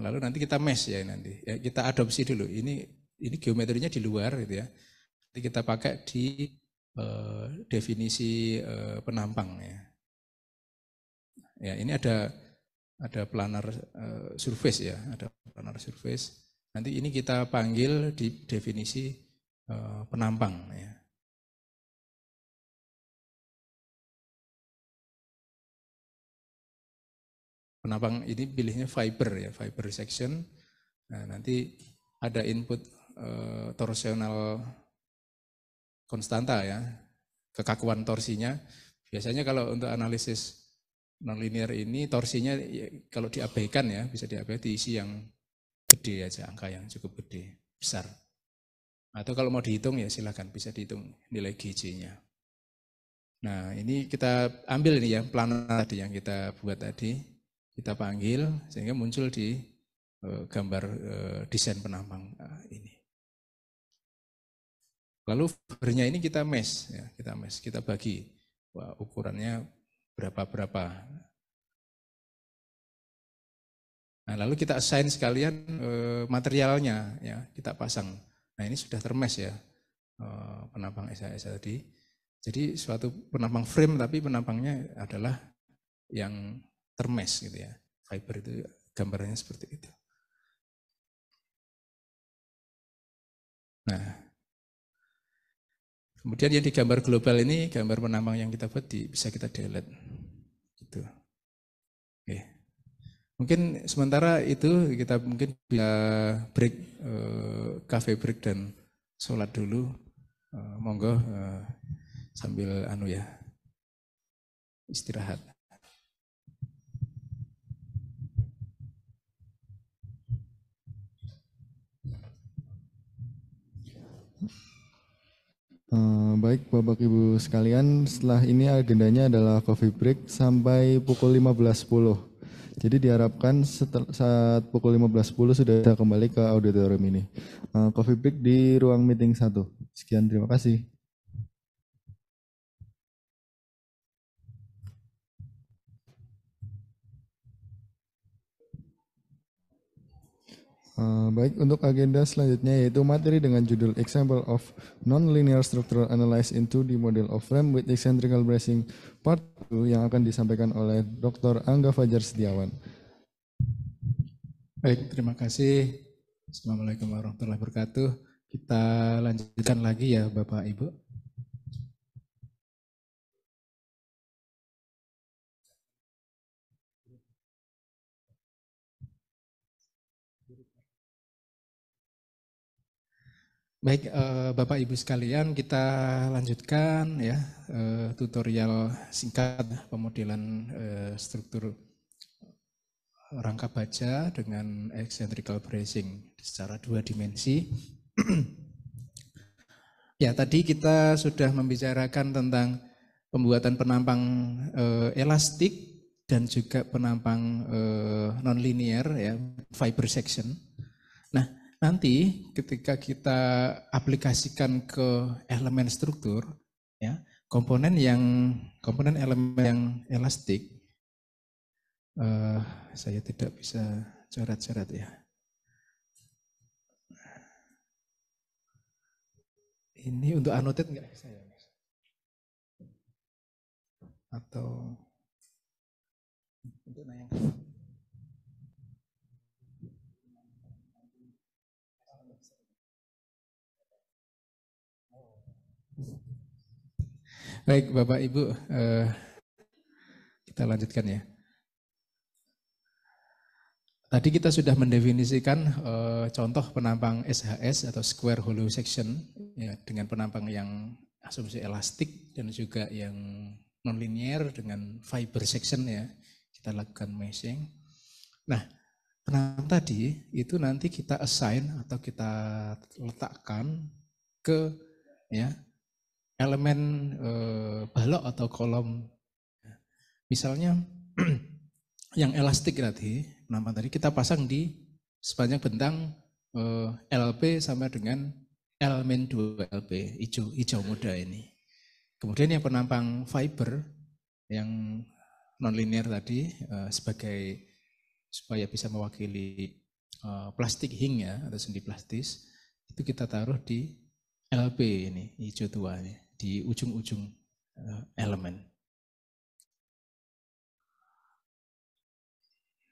Lalu nanti kita mesh ya nanti. Ya, kita adopsi dulu. Ini ini geometrinya di luar gitu ya. Nanti kita pakai di eh, definisi eh, penampang ya. Ya, ini ada ada planar eh, surface ya, ada planar surface. Nanti ini kita panggil di definisi eh, penampang ya. penapang ini pilihnya fiber ya, fiber section. Nah, nanti ada input eh, torsional konstanta ya, kekakuan torsinya. Biasanya kalau untuk analisis nonlinear ini torsinya ya, kalau diabaikan ya, bisa diabaikan diisi yang gede aja, angka yang cukup gede, besar. Atau kalau mau dihitung ya silahkan bisa dihitung nilai GJ-nya. Nah ini kita ambil ini ya planar tadi yang kita buat tadi kita panggil sehingga muncul di eh, gambar eh, desain penampang eh, ini. Lalu fibernya ini kita mesh ya, kita mesh kita bagi Wah, ukurannya berapa-berapa. Nah, lalu kita assign sekalian e, materialnya, ya, kita pasang. Nah ini sudah termes ya e, penampang SHS tadi. Jadi suatu penampang frame tapi penampangnya adalah yang termes gitu ya. Fiber itu gambarnya seperti itu. Nah, kemudian yang di gambar global ini, gambar penambang yang kita buat di, bisa kita delete. Gitu. Oke. Mungkin sementara itu kita mungkin bisa break, eh, cafe break dan sholat dulu. Eh, monggo eh, sambil anu ya istirahat. Eh, baik Bapak Ibu sekalian, setelah ini agendanya adalah coffee break sampai pukul 15.10. Jadi diharapkan setel, saat pukul 15.10 sudah kembali ke auditorium ini. Eh, coffee break di ruang meeting 1. Sekian, terima kasih. Eh, baik, untuk agenda selanjutnya yaitu materi dengan judul Example of Nonlinear Structural Analysis 2D Model of Frame with Eccentrical Bracing Part 2 yang akan disampaikan oleh Dr. Angga Fajar Setiawan. Baik, terima kasih. Assalamualaikum warahmatullahi wabarakatuh. Kita lanjutkan lagi ya Bapak Ibu. Baik, eh, Bapak Ibu sekalian, kita lanjutkan ya eh, tutorial singkat pemodelan eh, struktur rangka baja dengan eccentrical bracing secara dua dimensi. ya, tadi kita sudah membicarakan tentang pembuatan penampang elastik dan juga penampang non nonlinear ya fiber section. Nah, Nanti ketika kita aplikasikan ke elemen struktur, ya komponen yang komponen elemen yang elastik, uh, saya tidak bisa coret-coret ya. Ini untuk annotate enggak ya, mas? Atau untuk nanya Baik Bapak Ibu, eh, kita lanjutkan ya. Tadi kita sudah mendefinisikan eh, contoh penampang SHS atau square hollow section ya, dengan penampang yang asumsi elastik dan juga yang nonlinear dengan fiber section ya. Kita lakukan meshing. Nah, penampang tadi itu nanti kita assign atau kita letakkan ke ya elemen eh, balok atau kolom. Misalnya yang elastik tadi, nama tadi kita pasang di sepanjang bentang eh, LP sama dengan elemen 2LP, hijau, hijau muda ini. Kemudian yang penampang fiber yang nonlinear tadi eh, sebagai supaya bisa mewakili eh, plastik hingga atau sendi plastis itu kita taruh di LP ini hijau tua ini di ujung-ujung eh, elemen.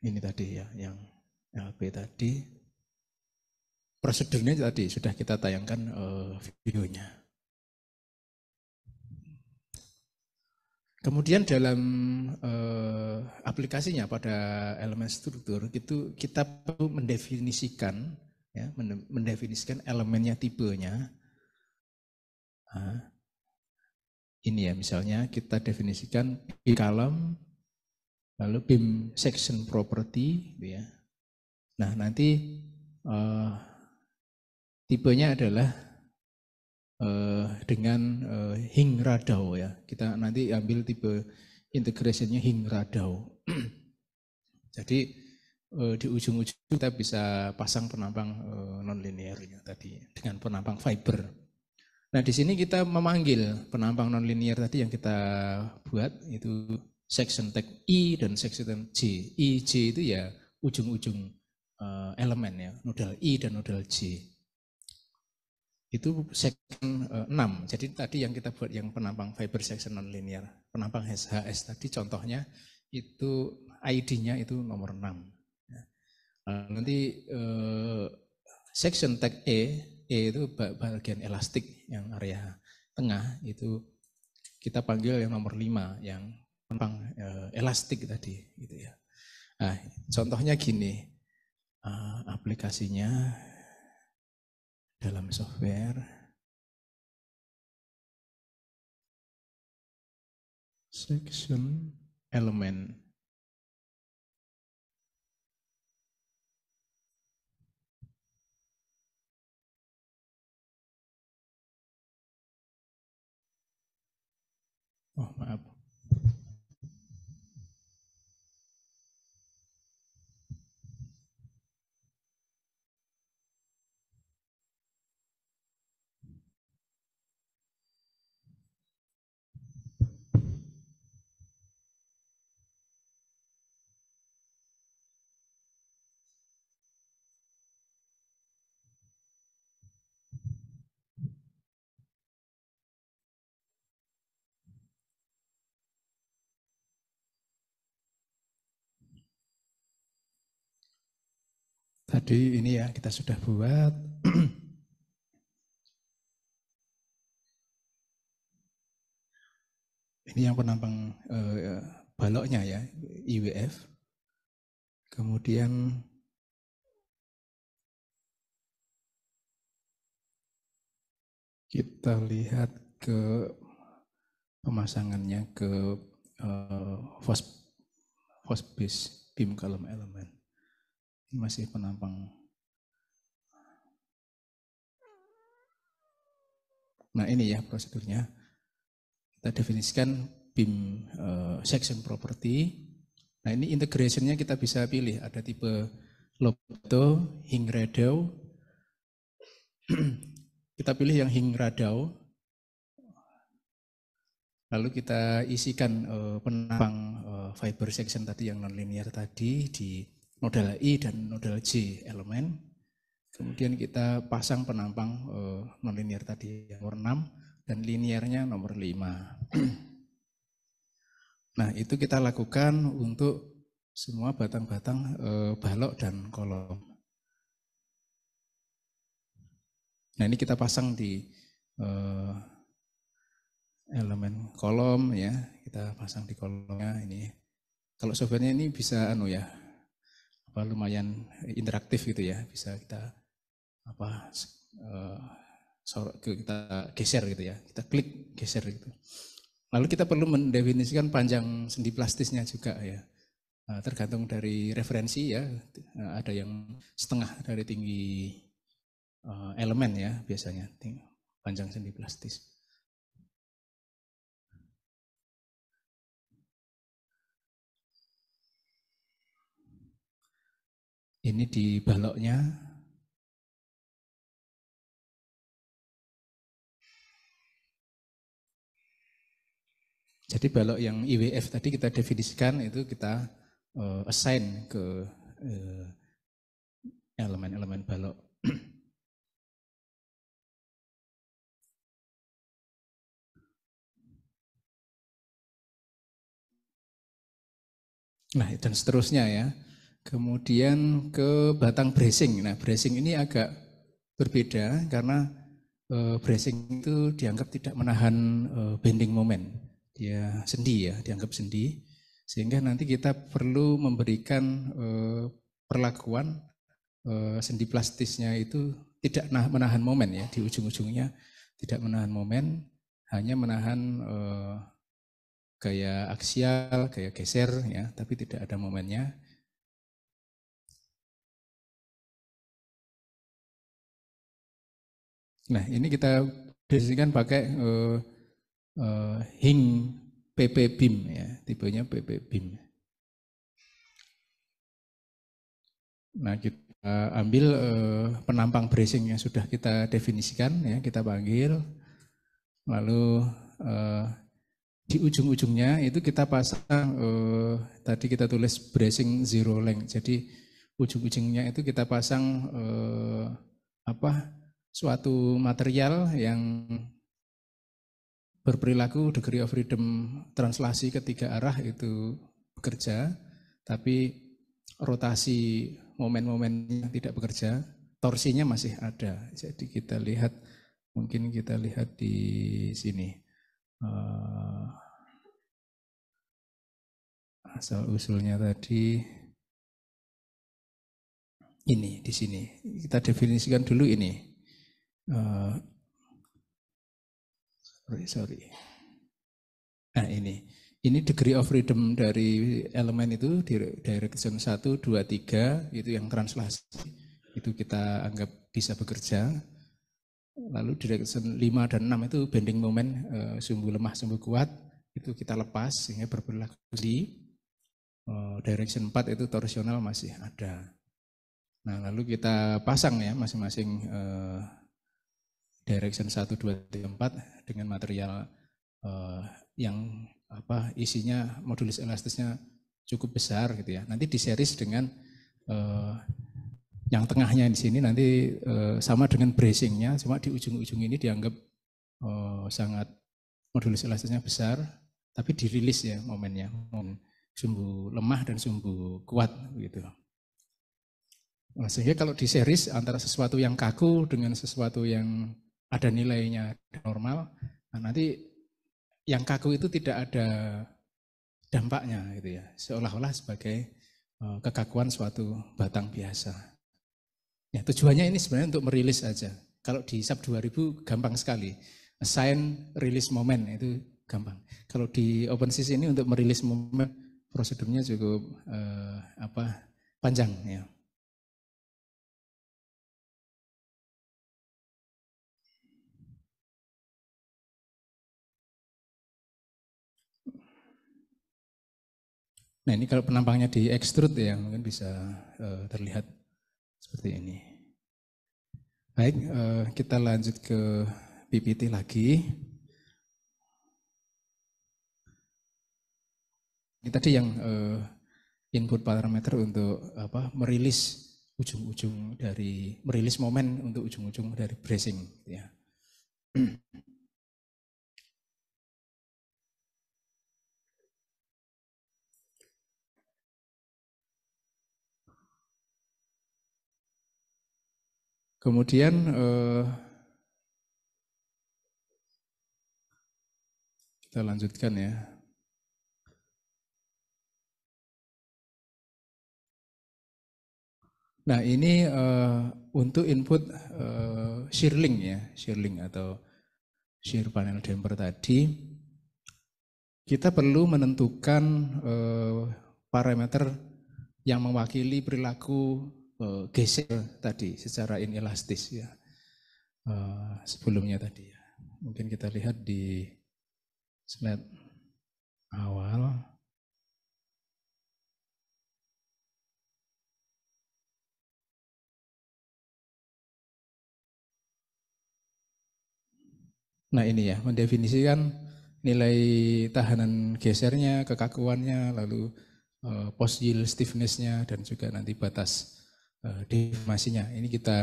Ini tadi ya, yang LP tadi. Prosedurnya tadi sudah kita tayangkan uh, videonya. Kemudian dalam eh, aplikasinya pada elemen struktur itu kita perlu mendefinisikan, ya, mendefinisikan elemennya tipenya. Nah, ini ya misalnya kita definisikan B column lalu BIM section property gitu ya. Nah, nanti uh, tipenya adalah uh, dengan uh, hing radau ya. Kita nanti ambil tipe integrationnya hing radau. Jadi uh, di ujung-ujung kita bisa pasang penampang uh, nonlinear tadi dengan penampang fiber. Nah, di sini kita memanggil penampang nonlinier tadi yang kita buat itu section tag I dan section J. I, J itu ya ujung-ujung uh, elemen ya, nodal I dan nodal J. Itu section uh, eh, 6. Jadi tadi yang kita buat yang penampang fiber section nonlinear, penampang HS tadi contohnya itu ID-nya itu nomor 6. Nah, nanti uh, section tag E Iya, itu bagian elastik yang area tengah itu kita panggil yang nomor 5 yang tentang eh, elastik tadi gitu ya. Nah, contohnya gini. Eh, aplikasinya dalam software section element Oh maaf. tadi ini ya kita sudah buat. ini yang penampang eh, baloknya ya, IWF. Kemudian kita lihat ke pemasangannya ke eh, base beam column element masih penampang. Nah ini ya prosedurnya. Kita definisikan BIM uh, eh, section property. Nah ini integrationnya kita bisa pilih. Ada tipe Lobto, Hingradau. kita pilih yang Hingradau. Lalu kita isikan uh, penampang uh, fiber section tadi yang nonlinear tadi di nodal I dan nodal J elemen. Kemudian kita pasang penampang eh, nonlinear nonlinier tadi nomor 6 dan liniernya nomor 5. nah, itu kita lakukan untuk semua batang-batang eh, balok dan kolom. Nah, ini kita pasang di eh, elemen kolom ya, kita pasang di kolomnya ini. Kalau softwarenya ini bisa anu ya, apa lumayan interaktif gitu ya bisa kita apa uh, kita geser gitu ya kita klik geser gitu lalu kita perlu mendefinisikan panjang sendi plastisnya juga ya eh, tergantung dari referensi ya eh, ada yang setengah dari tinggi elemen ya biasanya panjang sendi plastis Ini di baloknya. Jadi balok yang IWF tadi kita definisikan itu kita uh, assign ke elemen eh, elemen-elemen balok. Nah, dan seterusnya ya. Kemudian ke batang bracing. Nah, bracing ini agak berbeda karena e, bracing itu dianggap tidak menahan e, bending moment. Dia sendi ya, dianggap sendi. Sehingga nanti kita perlu memberikan e, perlakuan e, sendi plastisnya itu tidak nah, menahan momen ya, di ujung-ujungnya tidak menahan momen, hanya menahan e, gaya aksial, gaya geser ya, tapi tidak ada momennya Nah, ini kita definisikan pakai uh, uh, Hing PP BIM ya, tipenya PP BIM. Nah, kita ambil uh, penampang bracing yang sudah kita definisikan ya, kita panggil lalu uh, di ujung-ujungnya itu kita pasang uh, tadi kita tulis bracing zero length. Jadi ujung-ujungnya itu kita pasang uh, apa suatu material yang berperilaku degree of freedom translasi ketiga arah itu bekerja, tapi rotasi momen-momennya tidak bekerja, torsinya masih ada. Jadi kita lihat, mungkin kita lihat di sini. Eh, asal usulnya tadi ini di sini kita definisikan dulu ini Eh, sorry, sorry. Nah ini, ini degree of freedom dari elemen itu di direction 1, 2, 3 itu yang translasi. Itu kita anggap bisa bekerja. Lalu direction 5 dan 6 itu bending moment, e, sumbu lemah, sumbu kuat. Itu kita lepas sehingga berperilaku di e, direction 4 itu torsional masih ada. Nah lalu kita pasang ya masing-masing e, direction 1, 2, 3, 4 dengan material uh, yang apa isinya modulus elastisnya cukup besar gitu ya. Nanti di series dengan uh, yang tengahnya di sini nanti uh, sama dengan bracingnya, cuma di ujung-ujung ini dianggap uh, sangat modulus elastisnya besar, tapi dirilis ya momennya, momen sumbu lemah dan sumbu kuat gitu. Nah, sehingga kalau di series antara sesuatu yang kaku dengan sesuatu yang ada nilainya normal. Nah, nanti yang kaku itu tidak ada dampaknya gitu ya. Seolah-olah sebagai eh, kekakuan suatu batang biasa. Ya, tujuannya ini sebenarnya untuk merilis aja. Kalau di SAP 2000 gampang sekali. Assign rilis moment itu gampang. Kalau di Open OpenSys ini untuk merilis moment prosedurnya cukup eh, apa panjang ya. Nah ini kalau penampangnya di extrude ya mungkin bisa uh, terlihat seperti ini. Baik, uh, kita lanjut ke PPT lagi. Ini tadi yang uh, input parameter untuk apa merilis ujung-ujung dari merilis momen untuk ujung-ujung dari bracing gitu ya. Kemudian eh, kita lanjutkan ya. Nah ini eh, untuk input eh, shirling ya, shirling atau shear panel damper tadi, kita perlu menentukan eh, parameter yang mewakili perilaku Eh, geser tadi secara inelastis ya eh, sebelumnya tadi ya. Mungkin kita lihat di slide awal. Nah ini ya, mendefinisikan nilai tahanan gesernya, kekakuannya, lalu eh, post yield stiffness dan juga nanti batas Eh, deformasinya. Ini kita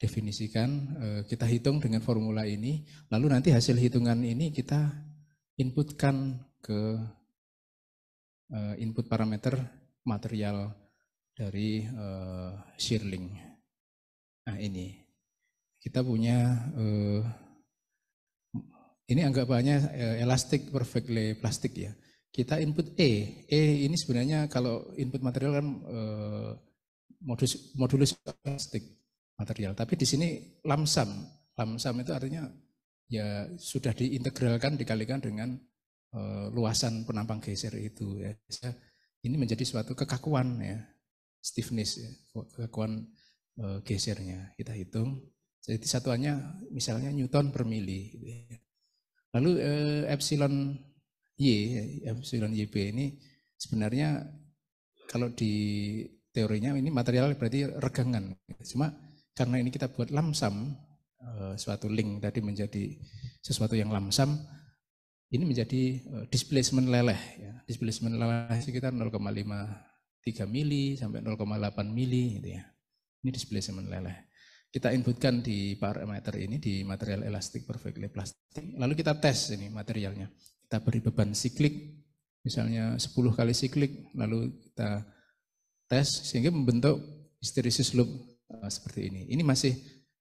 definisikan, eh, kita hitung dengan formula ini, lalu nanti hasil hitungan ini kita inputkan ke eh, input parameter material dari shear link. Nah ini, kita punya ini anggapannya elastik perfectly plastik ya. Kita input E, E ini sebenarnya kalau input material kan modus modulus plastik material. Tapi di sini lamsam. Lamsam itu artinya ya sudah diintegralkan dikalikan dengan e, luasan penampang geser itu ya. Ini menjadi suatu kekakuan ya, stiffness ya, kekakuan e, gesernya. Kita hitung jadi satuannya misalnya Newton per mili. Gitu, ya. Lalu e, epsilon Y, ya, epsilon YB ini sebenarnya kalau di teorinya ini material berarti regangan. Cuma karena ini kita buat lamsam, eh, suatu link tadi menjadi sesuatu yang lamsam, ini menjadi eh, displacement leleh. Ya. Displacement leleh sekitar 0,53 mili sampai 0,8 mili gitu ya. Ini displacement leleh. Kita inputkan di parameter ini di material elastik perfectly plastic. Lalu kita tes ini materialnya. Kita beri beban siklik, misalnya 10 kali siklik, lalu kita tes sehingga membentuk histeresis loop eh, seperti ini. Ini masih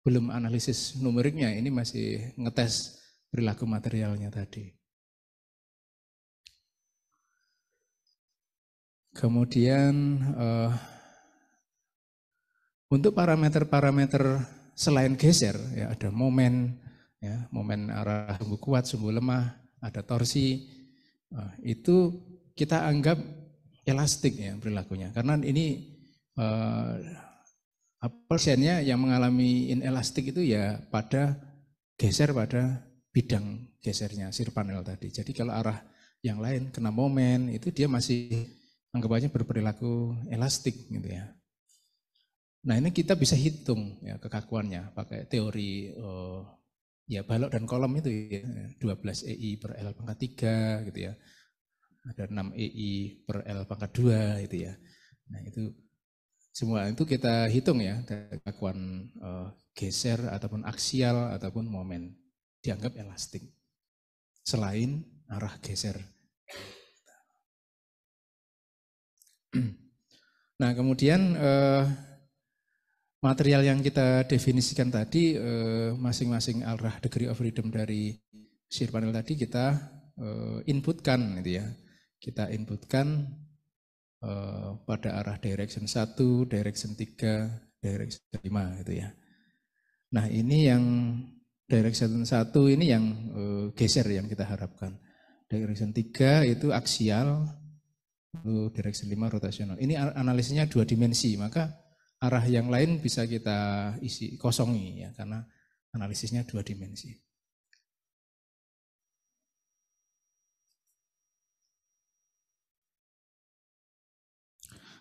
belum analisis numeriknya, ini masih ngetes perilaku materialnya tadi. Kemudian uh, untuk parameter-parameter selain geser, ya ada momen, ya, momen arah sumbu kuat, sumbu lemah, ada torsi, uh, itu kita anggap elastik ya perilakunya. Karena ini uh, eh, persennya yang mengalami inelastik itu ya pada geser pada bidang gesernya sir panel tadi. Jadi kalau arah yang lain kena momen itu dia masih anggapannya berperilaku elastik gitu ya. Nah ini kita bisa hitung ya kekakuannya pakai teori oh, ya balok dan kolom itu ya 12 EI per L pangkat 3 gitu ya ada 6 EI per L pangkat 2 itu ya. Nah itu semua itu kita hitung ya, kelakuan uh, eh, geser ataupun aksial ataupun momen dianggap elastik. Selain arah geser. Nah kemudian uh, material yang kita definisikan tadi, eh, masing-masing uh, arah degree of freedom dari shear panel tadi kita inputkan gitu ya kita inputkan eh, pada arah direction 1, direction 3, direction 5 gitu ya. Nah, ini yang direction 1 ini yang eh, geser yang kita harapkan. Direction 3 itu aksial, lalu direction 5 rotasional. Ini analisisnya dua dimensi, maka arah yang lain bisa kita isi kosongi ya karena analisisnya dua dimensi.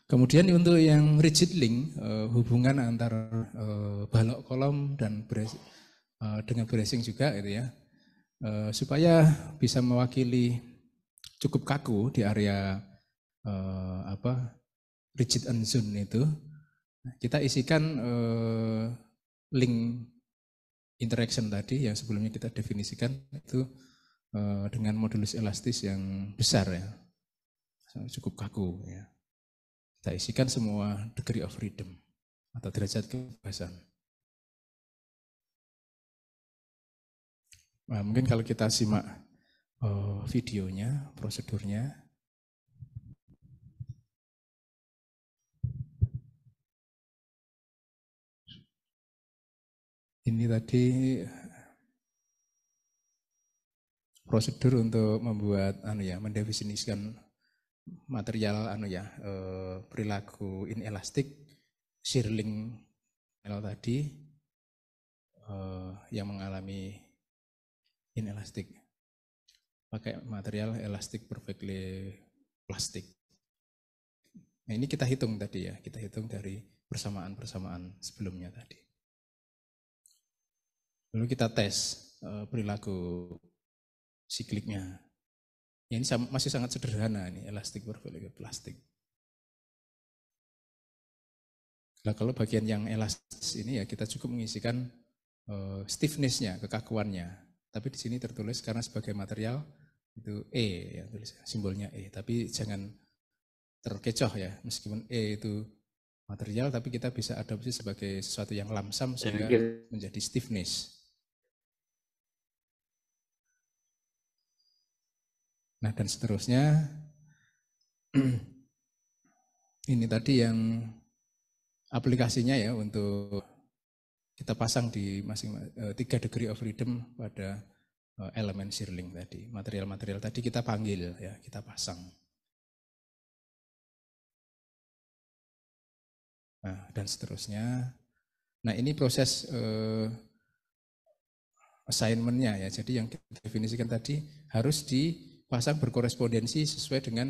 Kemudian untuk yang rigid link, eh, hubungan antara eh, balok kolom dan eh, dengan bracing juga gitu ya, supaya bisa mewakili cukup kaku di area apa rigid and zone itu, kita isikan link interaction tadi yang sebelumnya kita definisikan itu dengan modulus elastis yang besar ya, cukup kaku ya. Saya isikan semua degree of freedom atau derajat kebebasan. Nah, mungkin kalau kita simak uh, videonya, prosedurnya, ini tadi prosedur untuk membuat anu ya mendefinisikan material anu ya e, perilaku inelastik shearling Mel tadi e, yang mengalami inelastik pakai material elastik perfectly plastik. Nah ini kita hitung tadi ya, kita hitung dari persamaan-persamaan sebelumnya tadi. Lalu kita tes e, perilaku sikliknya Ya, ini masih sangat sederhana ini elastik berbalik plastik. Nah, kalau bagian yang elastis ini ya kita cukup mengisikan uh, stiffness-nya, kekakuannya. Tapi di sini tertulis karena sebagai material itu E ya tulis simbolnya E. Tapi jangan terkecoh ya, meskipun E itu material tapi kita bisa adopsi sebagai sesuatu yang lamsam sehingga menjadi stiffness. Nah, dan seterusnya. Ini tadi yang aplikasinya ya untuk kita pasang di masing eh, tiga degree of freedom pada eh, elemen shirling tadi. Material-material tadi kita panggil ya, kita pasang. Nah, dan seterusnya. Nah, ini proses eh, assignment ya. Jadi yang kita definisikan tadi harus di pasang berkorespondensi sesuai dengan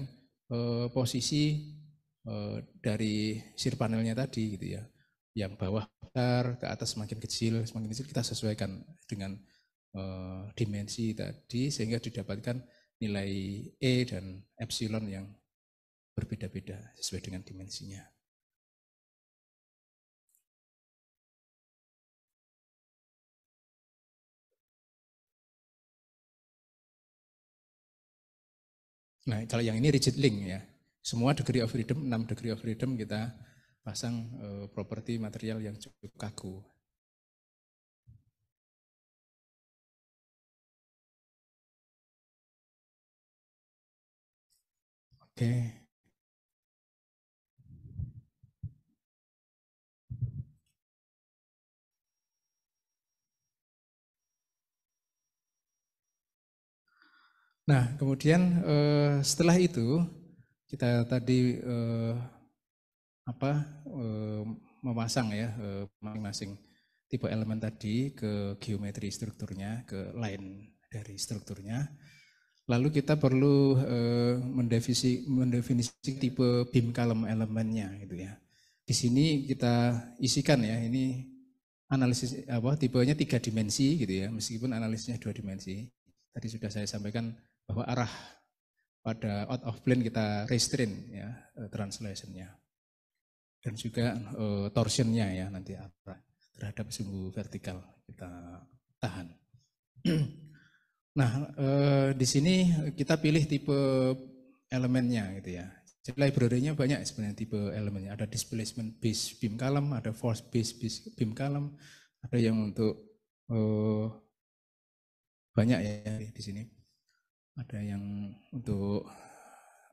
e, posisi e, dari sir panelnya tadi gitu ya. Yang bawah besar ke atas semakin kecil, semakin kecil kita sesuaikan dengan e, dimensi tadi sehingga didapatkan nilai E dan epsilon yang berbeda-beda sesuai dengan dimensinya. Nah, kalau yang ini rigid link ya. Semua degree of freedom, 6 degree of freedom kita pasang e, properti material yang cukup kaku. Oke. Okay. Nah, kemudian eh, setelah itu kita tadi eh, apa eh, memasang ya eh, masing-masing tipe elemen tadi ke geometri strukturnya, ke line dari strukturnya. Lalu kita perlu eh, mendefinisi, mendefinisi tipe beam kalem elemennya gitu ya. Di sini kita isikan ya, ini analisis apa tipenya tiga dimensi gitu ya, meskipun analisisnya dua dimensi. Tadi sudah saya sampaikan bahwa arah pada out of plane kita restrain ya eh, translationnya dan juga uh, torsionnya ya nanti arah terhadap sumbu vertikal kita tahan. nah uh, di sini kita pilih tipe elemennya gitu ya. Jadi library-nya banyak sebenarnya tipe elemennya. Ada displacement base beam column, ada force base, beam column, ada yang untuk uh, banyak ya di sini ada yang untuk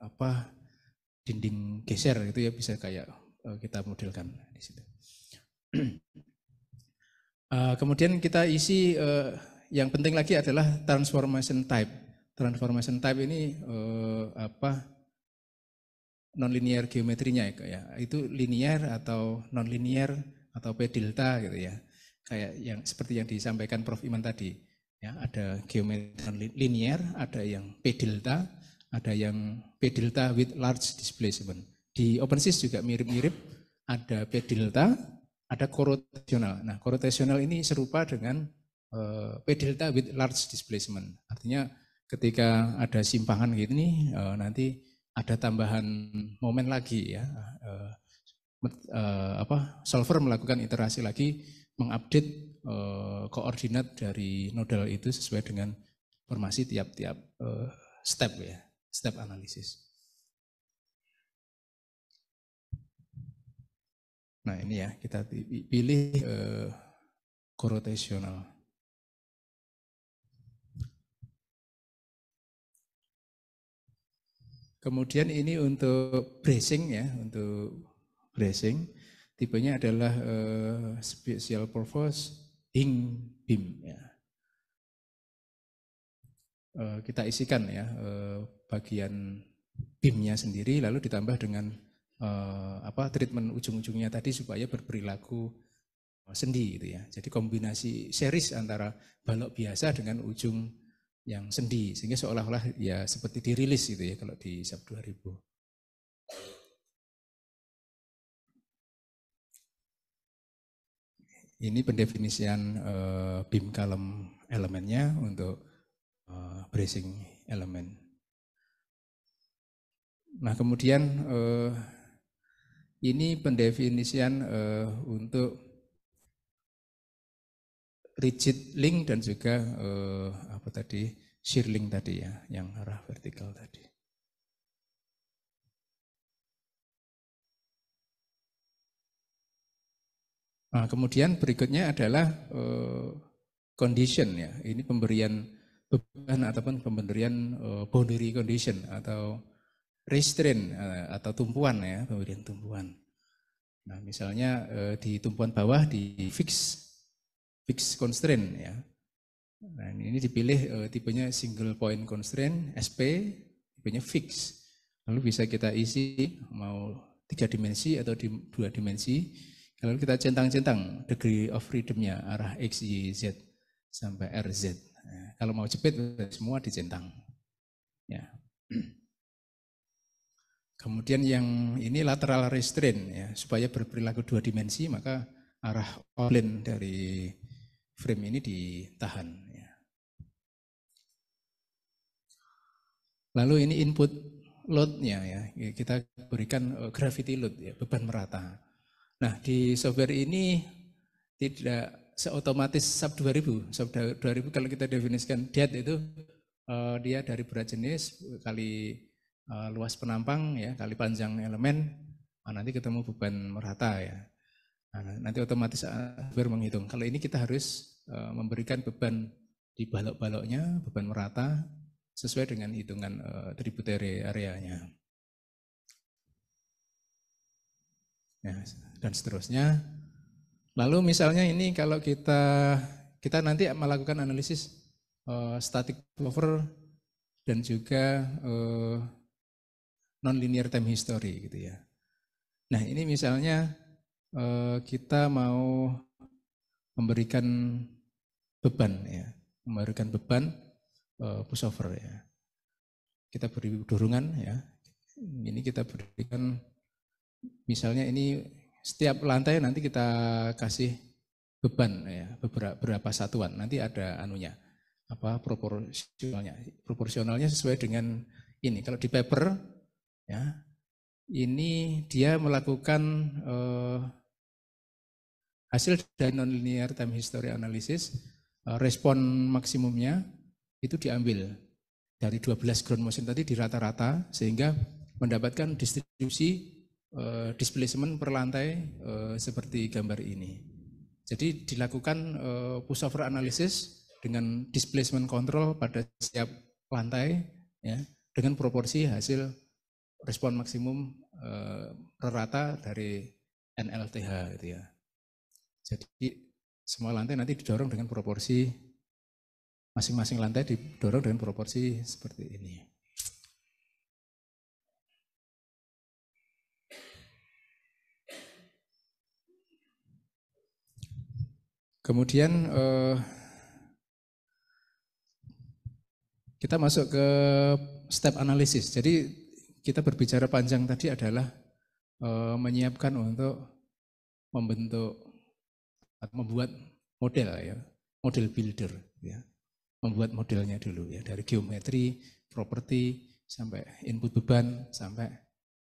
apa dinding geser gitu ya bisa kayak eh, kita modelkan di situ. Eh, kemudian kita isi eh, yang penting lagi adalah transformation type. Transformation type ini uh, apa nonlinear geometrinya ya, ya, itu linear atau nonlinear atau p delta gitu ya, kayak yang seperti yang disampaikan Prof Iman tadi Ya, ada geometri linear, ada yang P delta, ada yang P delta with large displacement. Di OpenSys juga mirip-mirip, ada P delta, ada korotasional. Nah, korotasional ini serupa dengan uh, P delta with large displacement. Artinya ketika ada simpangan gitu nih, eh, uh, nanti ada tambahan momen lagi ya. Uh, apa solver melakukan iterasi lagi mengupdate koordinat eh, dari nodal itu sesuai dengan formasi tiap-tiap eh, step ya, step analisis. Nah ini ya kita pilih korotasional. Eh, Kemudian ini untuk bracing ya, untuk bracing. Tipenya adalah uh, special purpose, Hing Bim. Ya. Eh, kita isikan ya eh, bagian bimnya sendiri, lalu ditambah dengan eh, apa treatment ujung-ujungnya tadi supaya berperilaku sendi gitu ya. Jadi kombinasi series antara balok biasa dengan ujung yang sendi sehingga seolah-olah ya seperti dirilis gitu ya kalau di SAP 2000. Ini pendefinisian uh, beam kalem elemennya untuk uh, bracing elemen. Nah kemudian uh, ini pendefinisian uh, untuk rigid link dan juga uh, apa tadi shear link tadi ya, yang arah vertikal tadi. Nah, kemudian berikutnya adalah eh, condition ya. Ini pemberian beban ataupun pemberian eh, boundary condition atau restraint eh, atau tumpuan ya, pemberian tumpuan. Nah, misalnya di tumpuan bawah di fix fix constraint ya. Nah, ini dipilih tipenya single point constraint SP, tipenya fix. Lalu bisa kita isi mau tiga dimensi atau di dua dimensi lalu kita centang-centang degree of freedomnya arah X, Y, Z sampai RZ. Nah, kalau mau cepet semua dicentang. Ya. Kemudian yang ini lateral restraint ya, supaya berperilaku dua dimensi maka arah olin dari frame ini ditahan. Ya. Lalu ini input load-nya ya, kita berikan eh, gravity load ya, beban merata. Nah, di software ini tidak seotomatis sub 2000. Sub 2000 kalau kita definisikan diet itu uh, dia dari berat jenis kali uh, luas penampang ya, kali panjang elemen, nah, nanti ketemu beban merata ya. Nah, nanti otomatis eh, software menghitung. Kalau ini kita harus uh, memberikan beban di balok-baloknya, beban merata sesuai dengan hitungan uh, tributary areanya. ya, dan seterusnya. Lalu misalnya ini kalau kita kita nanti melakukan analisis uh, static buffer dan juga uh, non-linear time history gitu ya. Nah ini misalnya uh, kita mau memberikan beban ya, memberikan beban uh, pushover ya. Kita beri dorongan ya. Ini kita berikan misalnya ini setiap lantai nanti kita kasih beban ya beberapa berapa satuan nanti ada anunya apa proporsionalnya proporsionalnya sesuai dengan ini kalau di paper ya ini dia melakukan eh, hasil dari nonlinear time history analysis eh, respon maksimumnya itu diambil dari 12 ground motion tadi di rata-rata sehingga mendapatkan distribusi uh, eh, displacement per lantai uh, seperti gambar ini. Jadi dilakukan uh, eh, pushover analisis dengan displacement control pada setiap lantai ya dengan proporsi hasil respon maksimum uh, rata dari NLTH gitu ya. Jadi semua lantai nanti didorong dengan proporsi masing-masing lantai didorong dengan proporsi seperti ini. Kemudian eh, kita masuk ke step analisis. Jadi kita berbicara panjang tadi adalah eh, menyiapkan untuk membentuk atau membuat model ya, model builder ya. Membuat modelnya dulu ya dari geometri, properti sampai input beban sampai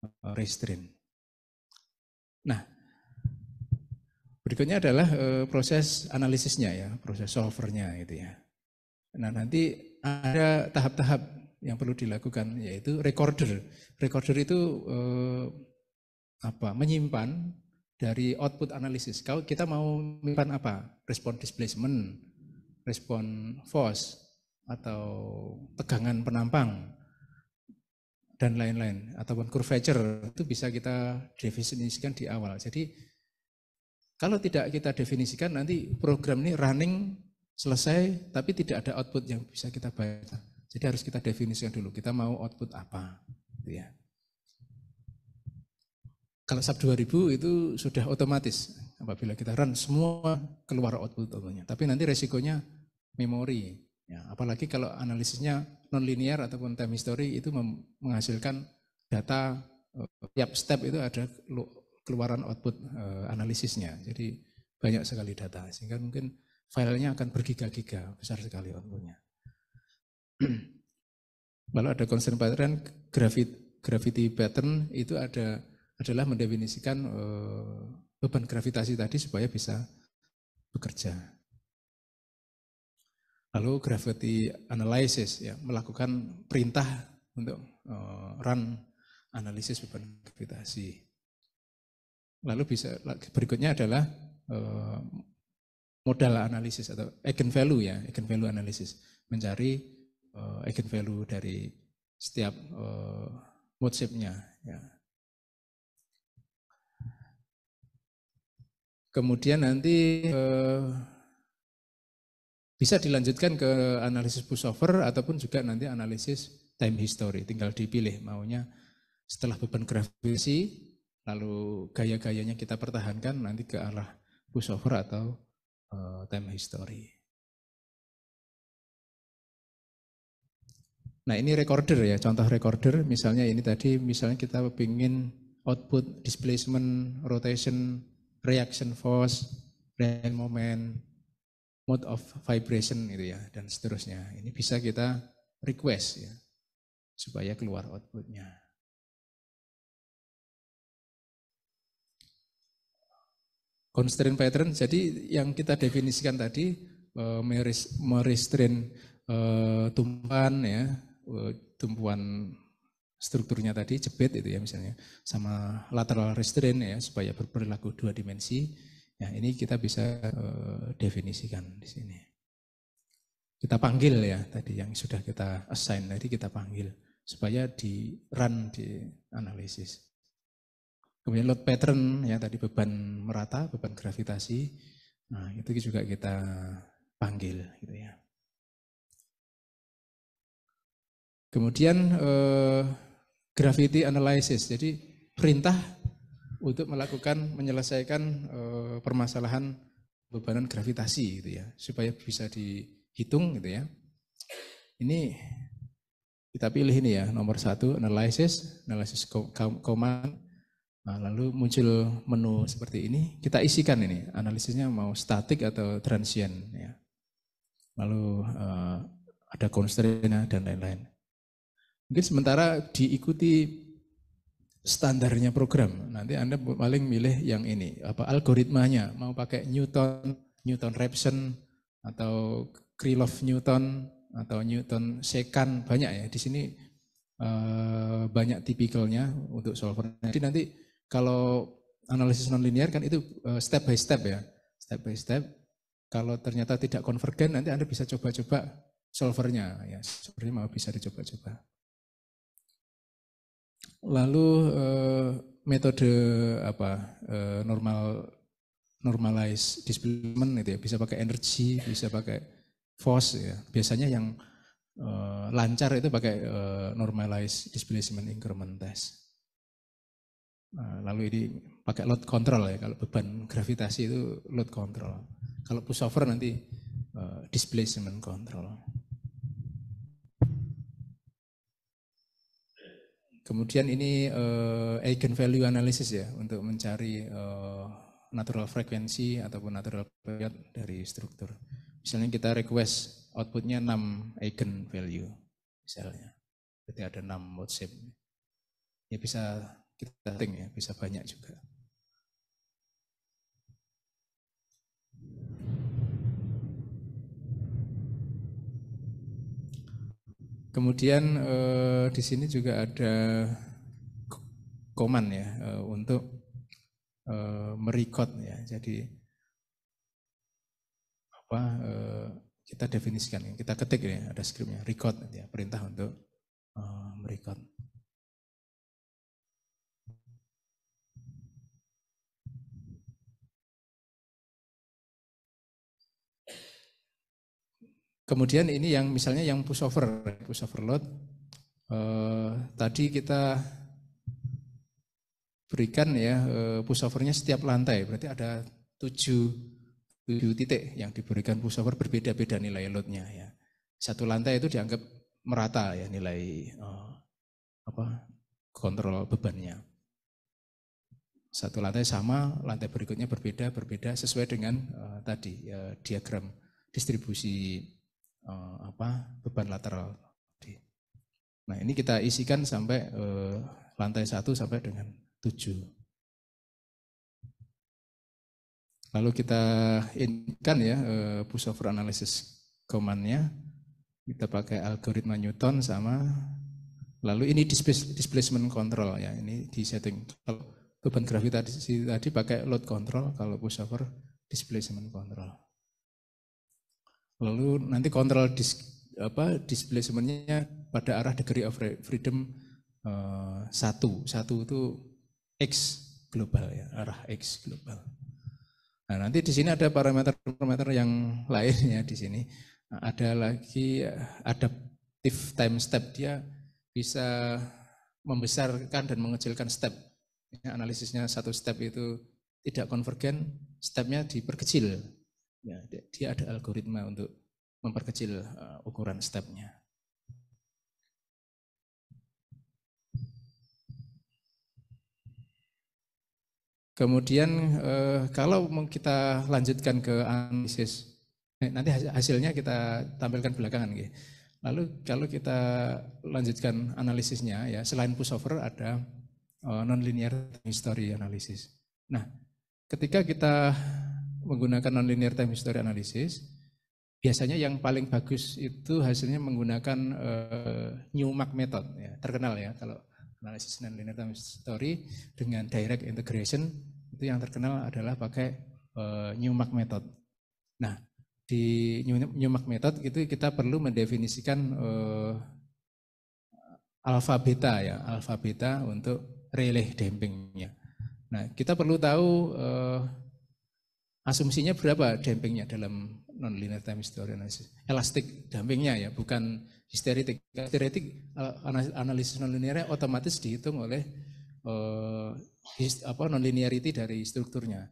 eh, restrain. Nah, Berikutnya adalah e, proses analisisnya ya, proses solvernya gitu ya. Nah nanti ada tahap-tahap yang perlu dilakukan yaitu recorder. Recorder itu e, apa? Menyimpan dari output analisis. Kalau kita mau menyimpan apa? Respon displacement, respon force atau tegangan penampang dan lain-lain ataupun curvature itu bisa kita definisikan di awal. Jadi kalau tidak kita definisikan nanti program ini running selesai tapi tidak ada output yang bisa kita baca. Jadi harus kita definisikan dulu kita mau output apa. Gitu ya. Kalau sub 2000 itu sudah otomatis apabila kita run semua keluar output tentunya. Tapi nanti resikonya memori. Ya, apalagi kalau analisisnya nonlinear ataupun time history itu menghasilkan data eh, tiap step itu ada keluaran output e, analisisnya. Jadi banyak sekali data, sehingga mungkin filenya akan bergiga-giga, besar sekali outputnya. lalu ada concern pattern, gravity, gravity pattern itu ada adalah mendefinisikan e, beban gravitasi tadi supaya bisa bekerja. Lalu gravity analysis ya melakukan perintah untuk uh, run analisis beban gravitasi. Lalu bisa berikutnya adalah eh, modal analisis atau eigen value ya, eigen value analisis. Mencari uh, eigen value dari setiap uh, eh, mode ya. Kemudian nanti bisa dilanjutkan ke analisis pushover ataupun juga nanti analisis time history. Tinggal dipilih maunya setelah beban gravitasi lalu gaya-gayanya kita pertahankan nanti ke arah pushover atau uh, time history. Nah ini recorder ya, contoh recorder misalnya ini tadi misalnya kita ingin output displacement, rotation, reaction force, reaction moment, mode of vibration gitu ya dan seterusnya. Ini bisa kita request ya supaya keluar outputnya. Constraint pattern, jadi yang kita definisikan tadi eh, merestrain eh, tumpuan ya, eh, tumpuan strukturnya tadi jepit itu ya misalnya sama lateral restraint ya supaya berperilaku dua dimensi. Ya ini kita bisa definisikan di sini. Kita panggil ya tadi yang sudah kita assign tadi kita panggil supaya di run di analisis. Kemudian load pattern ya tadi beban merata, beban gravitasi. Nah, itu juga kita panggil gitu ya. Kemudian eh, gravity analysis. Jadi perintah untuk melakukan menyelesaikan eh, permasalahan bebanan gravitasi gitu ya, supaya bisa dihitung gitu ya. Ini kita pilih ini ya nomor satu analysis, analysis command Nah, lalu muncul menu seperti ini, kita isikan ini, analisisnya mau statik atau transient. Ya. Lalu uh, ada constraint dan lain-lain. Mungkin sementara diikuti standarnya program. Nanti Anda paling milih yang ini, apa algoritmanya, mau pakai Newton, Newton-Raphson, atau Krylov newton atau Newton-Sekan, banyak ya. Di sini uh, banyak tipikalnya untuk solvernya. Jadi nanti kalau analisis nonlinear kan itu eh, step by step ya, step by step. Kalau ternyata tidak konvergen, nanti Anda bisa coba-coba solvernya. Ya, sebenarnya mau bisa dicoba-coba. Lalu eh, metode apa eh, normal normalize displacement itu ya, bisa pakai energi, bisa pakai force ya. Biasanya yang lancar itu pakai normalize displacement increment test. Nah, lalu ini pakai load control ya kalau beban gravitasi itu load control kalau pushover nanti uh, displacement control kemudian ini uh, eigenvalue analysis ya untuk mencari uh, natural frekuensi ataupun natural period dari struktur misalnya kita request outputnya 6 eigenvalue misalnya jadi ada 6 mode shape ya bisa kita ya, bisa banyak juga. Kemudian eh, di sini juga ada koman ya eh, untuk eh, merecord ya. Jadi apa eh, kita definisikan, ya. kita ketik ya ada skripnya record ya perintah untuk eh, merecord. Kemudian ini yang misalnya yang pushover, pushover load. Eh, tadi kita berikan ya eh, pushovernya setiap lantai. Berarti ada tujuh, tujuh titik yang diberikan pushover berbeda-beda nilai loadnya ya. Satu lantai itu dianggap merata ya nilai eh, apa kontrol bebannya. Satu lantai sama, lantai berikutnya berbeda, berbeda sesuai dengan uh, tadi uh, diagram distribusi uh, apa beban lateral. Nah ini kita isikan sampai uh, lantai satu sampai dengan tujuh. Lalu kita inkan ya eh, push over analysis commandnya. Kita pakai algoritma Newton sama lalu ini displacement control ya ini di setting. Kalau beban gravitasi tadi pakai load control, kalau push over displacement control. Lalu nanti kontrol dis, apa, displacementnya pada arah degree of freedom uh, satu. Satu itu X global ya, arah X global. Nah, nanti di sini ada parameter-parameter yang lainnya di sini. Ada lagi adaptive time step dia bisa membesarkan dan mengecilkan step. Analisisnya satu step itu tidak konvergen, stepnya diperkecil Ya, dia ada algoritma untuk memperkecil uh, ukuran stepnya. Kemudian uh, kalau kita lanjutkan ke analisis, eh, nanti hasilnya kita tampilkan belakangan. Gitu. Lalu kalau kita lanjutkan analisisnya, ya selain pushover ada non nonlinear history analysis. Nah, ketika kita menggunakan nonlinear time history analysis, biasanya yang paling bagus itu hasilnya menggunakan uh, eh, Newmark method, ya, terkenal ya kalau analisis nonlinear time history dengan direct integration itu yang terkenal adalah pakai uh, eh, Newmark method. Nah, di Newmark method itu kita perlu mendefinisikan uh, alfa beta ya, alfa beta untuk relay dampingnya. Nah, kita perlu tahu uh, Asumsinya berapa dampingnya dalam nonlinear time history analysis? Elastik dampingnya ya, bukan histeretik. Histeretik eh, analisis non-linearnya otomatis dihitung oleh uh, his, apa nonlinearity dari strukturnya.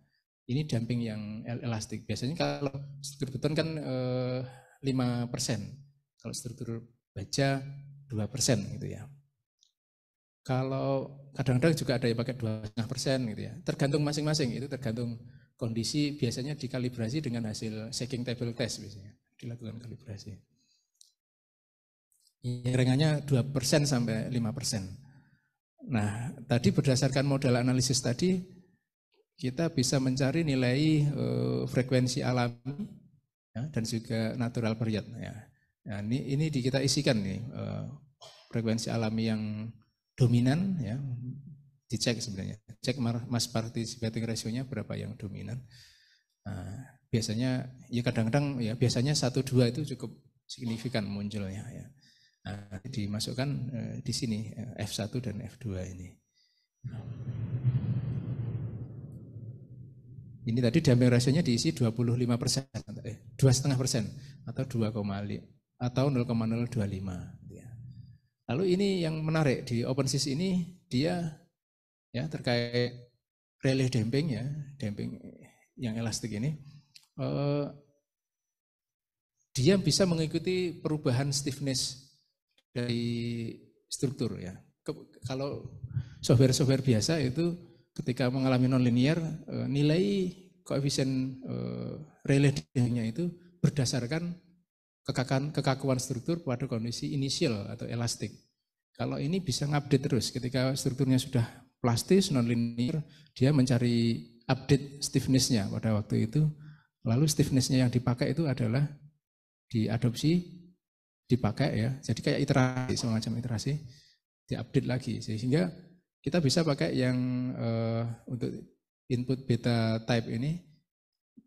Ini damping yang elastik. Biasanya kalau struktur beton kan eh, lima persen, kalau struktur baja dua persen gitu ya. Kalau kadang-kadang juga ada yang pakai dua persen gitu ya. Tergantung masing-masing itu tergantung kondisi biasanya dikalibrasi dengan hasil shaking table test biasanya dilakukan kalibrasi. Ringannya 2% sampai 5%. Nah, tadi berdasarkan model analisis tadi, kita bisa mencari nilai e, frekuensi alami ya, dan juga natural period. Ya. Nah, ini, ini kita isikan nih, e, frekuensi alami yang dominan, ya, dicek sebenarnya. Cek mass participating ratio-nya berapa yang dominan. Nah, biasanya ya kadang-kadang ya biasanya satu dua itu cukup signifikan munculnya ya. Nah, dimasukkan eh, di sini eh, F1 dan F2 ini. Ini tadi damping rasionya diisi 25 persen, eh, dua setengah persen atau 2, atau 0,025. Ya. Lalu ini yang menarik di open sis ini dia ya terkait relief damping ya, damping yang elastik ini, eh, dia bisa mengikuti perubahan stiffness dari struktur ya. Ke, kalau software-software biasa itu ketika mengalami nonlinear eh, nilai koefisien eh, relief dampingnya itu berdasarkan kekakuan, kekakuan struktur pada kondisi inisial atau elastik. Kalau ini bisa ngupdate terus ketika strukturnya sudah plastis, non linear dia mencari update stiffnessnya pada waktu itu. Lalu stiffnessnya yang dipakai itu adalah diadopsi, dipakai ya. Jadi kayak iterasi, semacam iterasi, diupdate lagi. Sehingga kita bisa pakai yang uh, untuk input beta type ini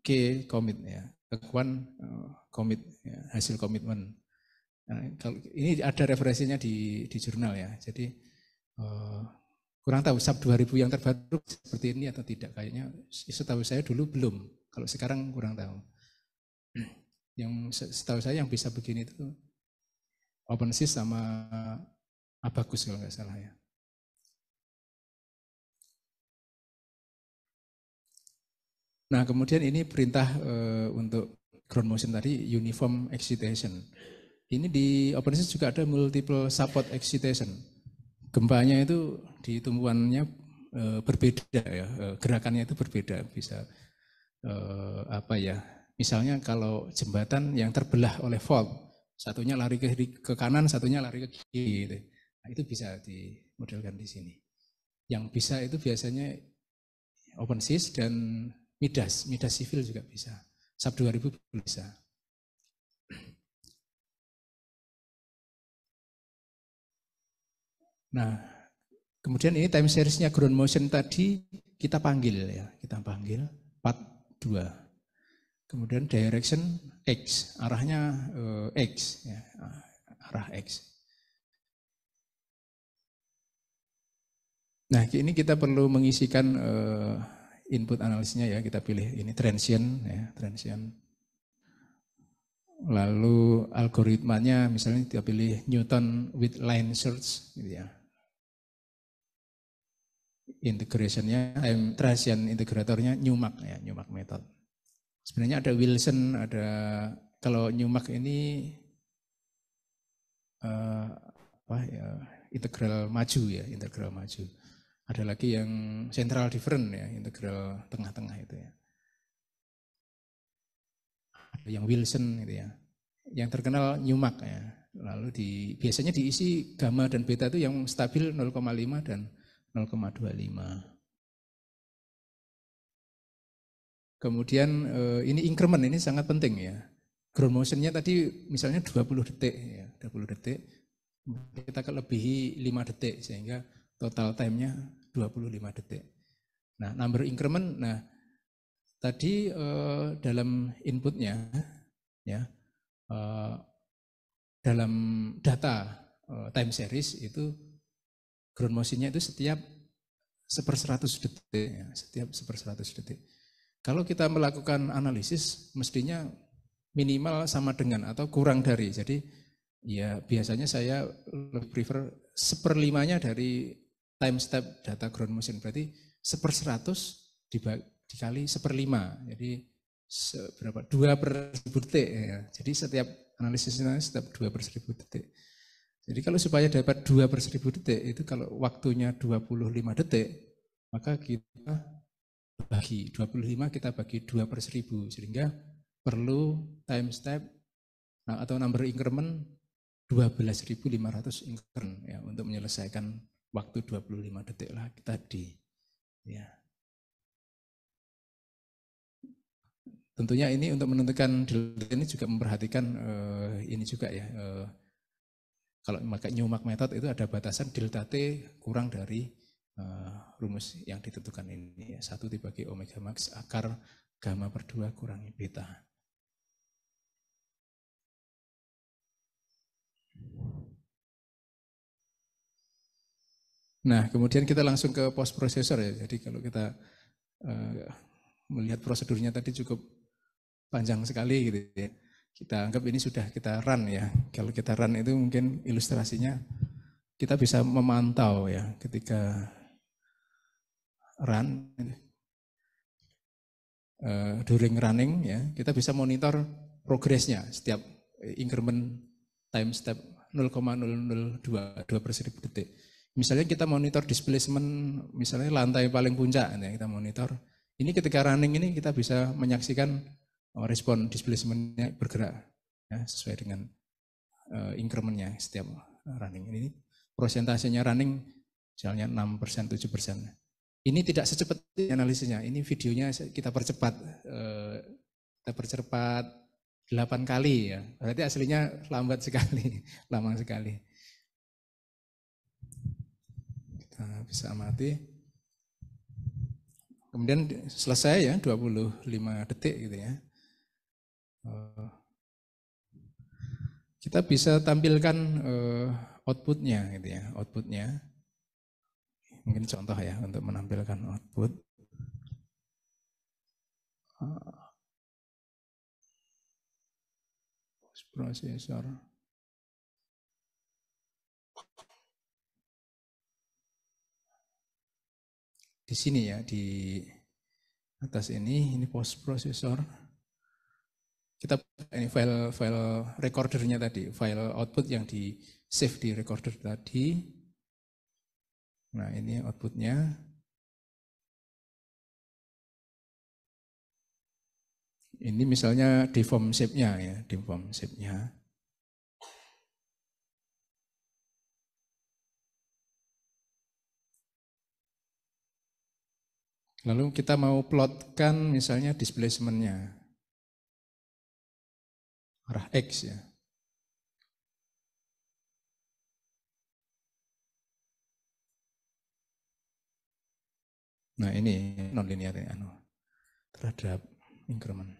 K commit ya, kekuan uh, commit ya, hasil komitmen. Nah, ini ada referensinya di di jurnal ya. Jadi uh, kurang tahu sub 2000 yang terbaru seperti ini atau tidak kayaknya setahu saya dulu belum kalau sekarang kurang tahu yang setahu saya yang bisa begini itu open sis sama abagus kalau nggak salah ya Nah kemudian ini perintah e, untuk ground motion tadi uniform excitation. Ini di open juga ada multiple support excitation gempanya itu di tumpuannya e, eh, berbeda ya, e, gerakannya itu berbeda bisa e, apa ya? Misalnya kalau jembatan yang terbelah oleh fault, satunya lari ke, ke kanan, satunya lari ke kiri gitu. Nah, itu bisa dimodelkan di sini. Yang bisa itu biasanya open OpenSys dan Midas, Midas Civil juga bisa. Sub 2000 bisa. Nah, kemudian ini time seriesnya ground motion tadi kita panggil ya, kita panggil part 2. Kemudian direction X, arahnya uh, X ya, arah X. Nah, ini kita perlu mengisikan uh, input analisnya ya, kita pilih ini transient ya, transient. Lalu algoritmanya misalnya kita pilih Newton with line search gitu ya integrationnya, eh, transient integratornya Newmark ya, Newmark method. Sebenarnya ada Wilson, ada kalau Newmark ini uh, apa ya integral maju ya, integral maju. Ada lagi yang central different ya, integral tengah-tengah itu ya. Ada yang Wilson gitu ya. Yang terkenal Newmark ya. Lalu di biasanya diisi gamma dan beta itu yang stabil 0,5 dan 0,25. Kemudian eh, ini increment ini sangat penting ya. Ground motionnya tadi misalnya 20 detik ya, 20 detik. Kita lebih 5 detik sehingga total time-nya 25 detik. Nah, number increment nah tadi eh, dalam inputnya ya eh, dalam data time series itu ground motionnya itu setiap seper 100 detik, ya, setiap seper 100 detik. Kalau kita melakukan analisis, mestinya minimal sama dengan atau kurang dari. Jadi ya biasanya saya lebih prefer seperlimanya dari time step data ground motion. Berarti seper 100 dikali seperlima. Jadi berapa? dua per seribu detik. Ya. Jadi setiap analisisnya setiap dua per seribu detik. Jadi kalau supaya dapat 2 per 1000 detik, itu kalau waktunya 25 detik, maka kita bagi 25 kita bagi 2 per 1000 sehingga perlu time step nah, atau number increment 12.500 increment ya untuk menyelesaikan waktu 25 detik lah tadi ya tentunya ini untuk menentukan ini juga memperhatikan uh, ini juga ya uh, kalau memakai nyomak method itu ada batasan delta T kurang dari uh, rumus yang ditentukan ini. Ya. Satu dibagi omega max akar gamma per 2 kurangi beta. Nah, kemudian kita langsung ke post processor ya. Jadi kalau kita uh, melihat prosedurnya tadi cukup panjang sekali gitu ya kita anggap ini sudah kita run ya. Kalau kita run itu mungkin ilustrasinya kita bisa memantau ya ketika run uh, during running ya kita bisa monitor progresnya setiap increment time step 0,002 2 per seribu detik. Misalnya kita monitor displacement, misalnya lantai paling puncak, ya, kita monitor. Ini ketika running ini kita bisa menyaksikan respon displacementnya bergerak ya, sesuai dengan uh, incrementnya setiap running. Ini prosentasenya running misalnya 6 7 Ini tidak secepat analisisnya. Ini videonya kita percepat, uh, kita percepat 8 kali ya. Berarti aslinya lambat sekali, lama sekali. Kita bisa amati. Kemudian selesai ya 25 detik gitu ya. Eh, kita bisa tampilkan eh, outputnya gitu ya outputnya mungkin contoh ya untuk menampilkan output eh, prosesor di sini ya di atas ini ini post processor kita ini file file recordernya tadi, file output yang di save di recorder tadi. Nah ini outputnya. Ini misalnya deform shape-nya ya, deform shape-nya. Lalu kita mau plotkan misalnya displacement-nya arah X ya. Nah ini nonlinear ini ya, anu terhadap increment.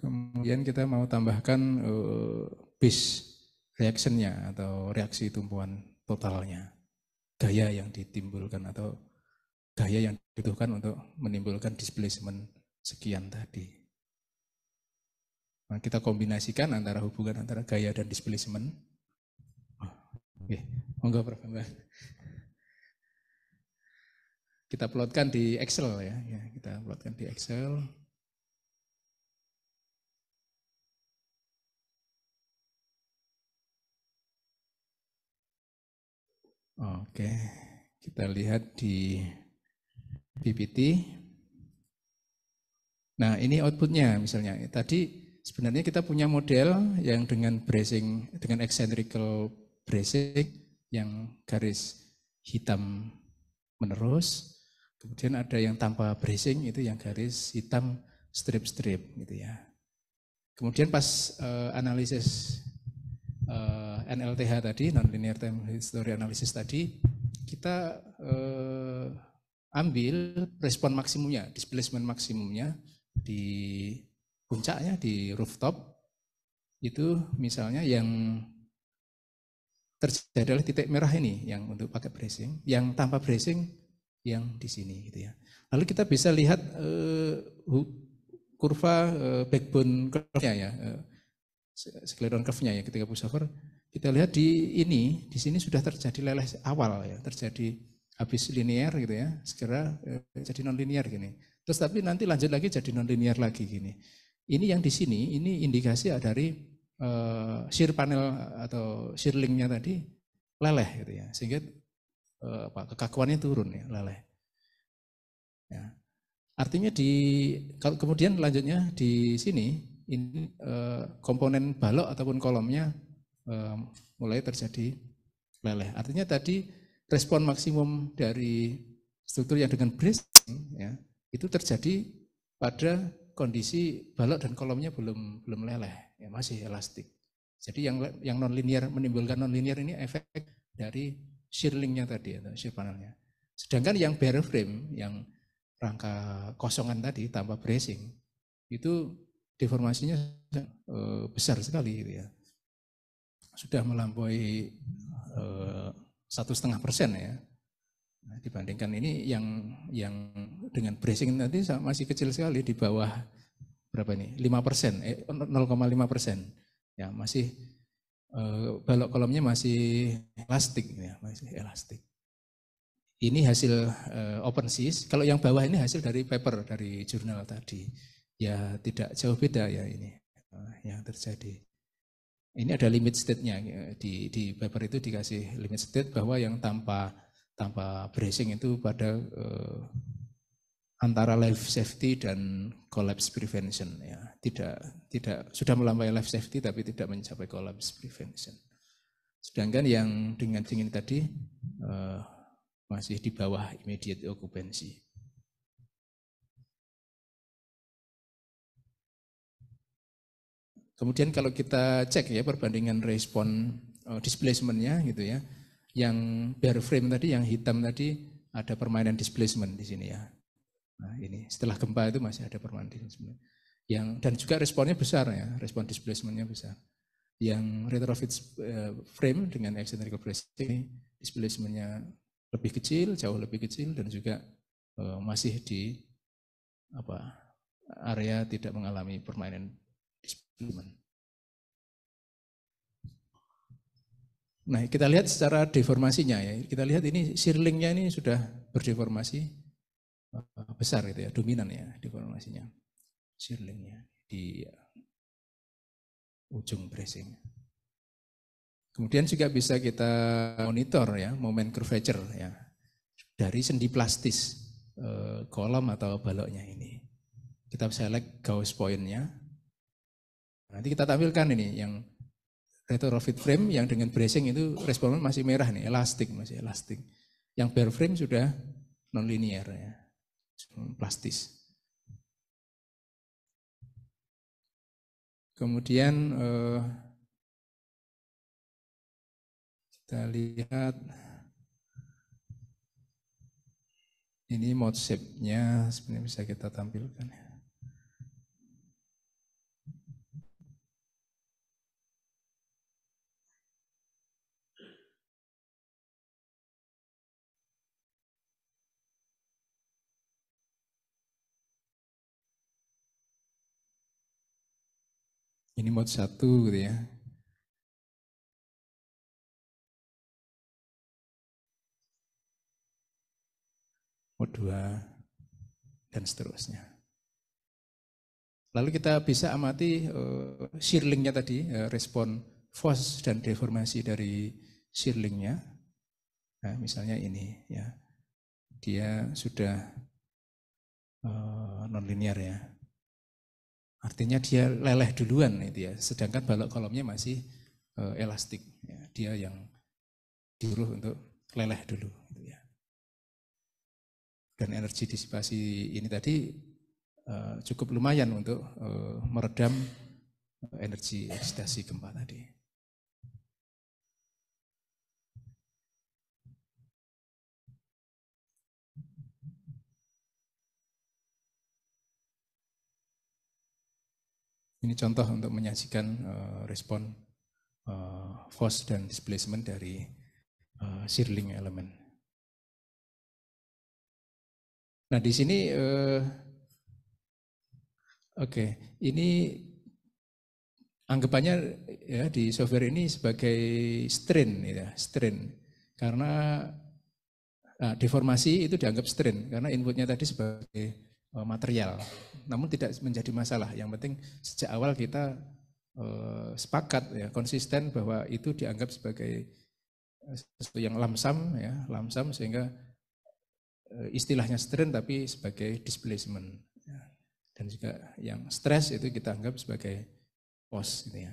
Kemudian kita mau tambahkan uh, base reaction-nya atau reaksi tumpuan totalnya. Gaya yang ditimbulkan atau gaya yang dibutuhkan untuk menimbulkan displacement sekian tadi. Nah, kita kombinasikan antara hubungan antara gaya dan displacement. Oke, monggo Prof. Kita plotkan di Excel ya. ya kita plotkan di Excel. Oke, kita lihat di PPT. Nah, ini outputnya misalnya. Tadi sebenarnya kita punya model yang dengan bracing, dengan eccentrical bracing yang garis hitam menerus. Kemudian ada yang tanpa bracing itu yang garis hitam strip-strip gitu ya. Kemudian pas uh, analisis uh, eh, NLTH tadi, nonlinear time history analysis tadi, kita uh, ambil respon maksimumnya, displacement maksimumnya di puncaknya di rooftop itu misalnya yang terjadi adalah titik merah ini yang untuk pakai bracing, yang tanpa bracing yang di sini gitu ya. Lalu kita bisa lihat uh, kurva uh, backbone curve-nya ya, uh, eh, skeleton curve-nya ya ketika push over. Kita lihat di ini, di sini sudah terjadi leleh awal ya, terjadi habis linear gitu ya, segera eh, jadi non linear gini. Terus tapi nanti lanjut lagi jadi non linear lagi gini. Ini yang di sini, ini indikasi dari uh, shear panel atau shear linknya tadi leleh gitu ya, sehingga uh, apa, kekakuannya turun ya, leleh. Ya. Artinya di kalau kemudian lanjutnya di sini ini uh, komponen balok ataupun kolomnya uh, mulai terjadi leleh. Artinya tadi respon maksimum dari struktur yang dengan bracing ya, itu terjadi pada kondisi balok dan kolomnya belum belum leleh, ya, masih elastik. Jadi yang yang non linear menimbulkan non linear ini efek dari shear tadi atau shear panelnya. Sedangkan yang bare frame yang rangka kosongan tadi tanpa bracing itu deformasinya eh, besar sekali gitu ya. Sudah melampaui eh, satu setengah persen ya. Nah, dibandingkan ini yang yang dengan bracing nanti masih kecil sekali di bawah berapa ini? 5 persen, eh, 0,5 persen. Ya masih eh, balok kolomnya masih elastik ya, masih elastik. Ini hasil eh, open seas. Kalau yang bawah ini hasil dari paper dari jurnal tadi. Ya tidak jauh beda ya ini eh, yang terjadi. Ini ada limit state-nya di di paper itu dikasih limit state bahwa yang tanpa tanpa bracing itu pada eh, antara life safety dan collapse prevention ya. Tidak tidak sudah melampaui life safety tapi tidak mencapai collapse prevention. Sedangkan yang dengan dingin tadi eh, masih di bawah immediate occupancy. Kemudian kalau kita cek ya perbandingan respon uh, displacementnya gitu ya, yang bare frame tadi, yang hitam tadi ada permainan displacement di sini ya. Nah ini setelah gempa itu masih ada permainan displacement. Yang dan juga responnya besar ya, respon displacementnya besar. Yang retrofit uh, frame dengan eccentric bracing displacementnya lebih kecil, jauh lebih kecil dan juga uh, masih di apa area tidak mengalami permainan iman. Nah, kita lihat secara deformasinya ya. Kita lihat ini sirlingnya ini sudah berdeformasi eh, besar gitu ya, dominan ya deformasinya. Sirlingnya di ujung bracing. Kemudian juga bisa kita monitor ya, momen curvature ya dari sendi plastis eh, kolom atau baloknya ini. Kita select point pointnya, Nanti kita tampilkan ini yang retrofit frame yang dengan bracing itu responnya masih merah nih, elastik masih elastik. Yang bare frame sudah nonlinear ya, plastis. Kemudian eh, kita lihat ini mode shape-nya sebenarnya bisa kita tampilkan ya. ini mod satu gitu ya. mod dua dan seterusnya. Lalu kita bisa amati uh, eh, shirlingnya tadi, uh, respon force dan deformasi dari shirlingnya. Nah, misalnya ini ya, dia sudah uh, nonlinear ya, Artinya dia leleh duluan itu ya. Sedangkan balok kolomnya masih uh, elastik. Ya. Dia yang diuruh untuk leleh dulu. Gitu ya. Dan energi disipasi ini tadi uh, cukup lumayan untuk uh, meredam energi eksitasi gempa tadi. Ini contoh untuk menyajikan uh, respon uh, force dan displacement dari uh, eh, shearling element. Nah di sini, uh, oke, okay, ini anggapannya ya di software ini sebagai strain, ya, strain karena nah, deformasi itu dianggap strain karena inputnya tadi sebagai Eh, material. Namun tidak menjadi masalah. Yang penting sejak awal kita eh, sepakat ya konsisten bahwa itu dianggap sebagai eh, sesuatu yang lamsam ya, lamsam sehingga istilahnya stern tapi sebagai displacement. Ya. Dan juga yang stres itu kita anggap sebagai pos gitu ya.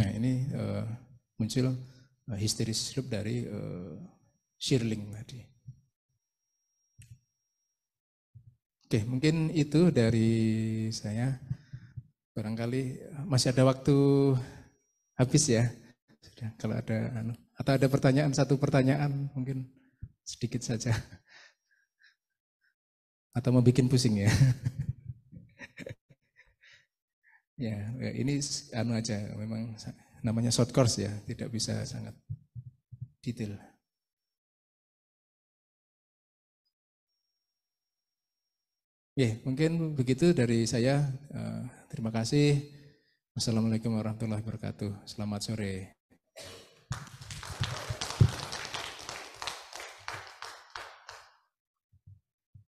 Nah ini uh, muncul uh, histeris loop dari uh, Shirling tadi. Oke, mungkin itu dari saya. Barangkali masih ada waktu habis ya. Sudah, kalau ada anu, atau ada pertanyaan satu pertanyaan mungkin sedikit saja. Atau mau bikin pusing ya. Ya, ya, ini anu aja memang namanya short course ya, tidak bisa sangat detail. Ya, mungkin begitu dari saya. Eh, terima kasih. Wassalamualaikum warahmatullahi wabarakatuh. Selamat sore.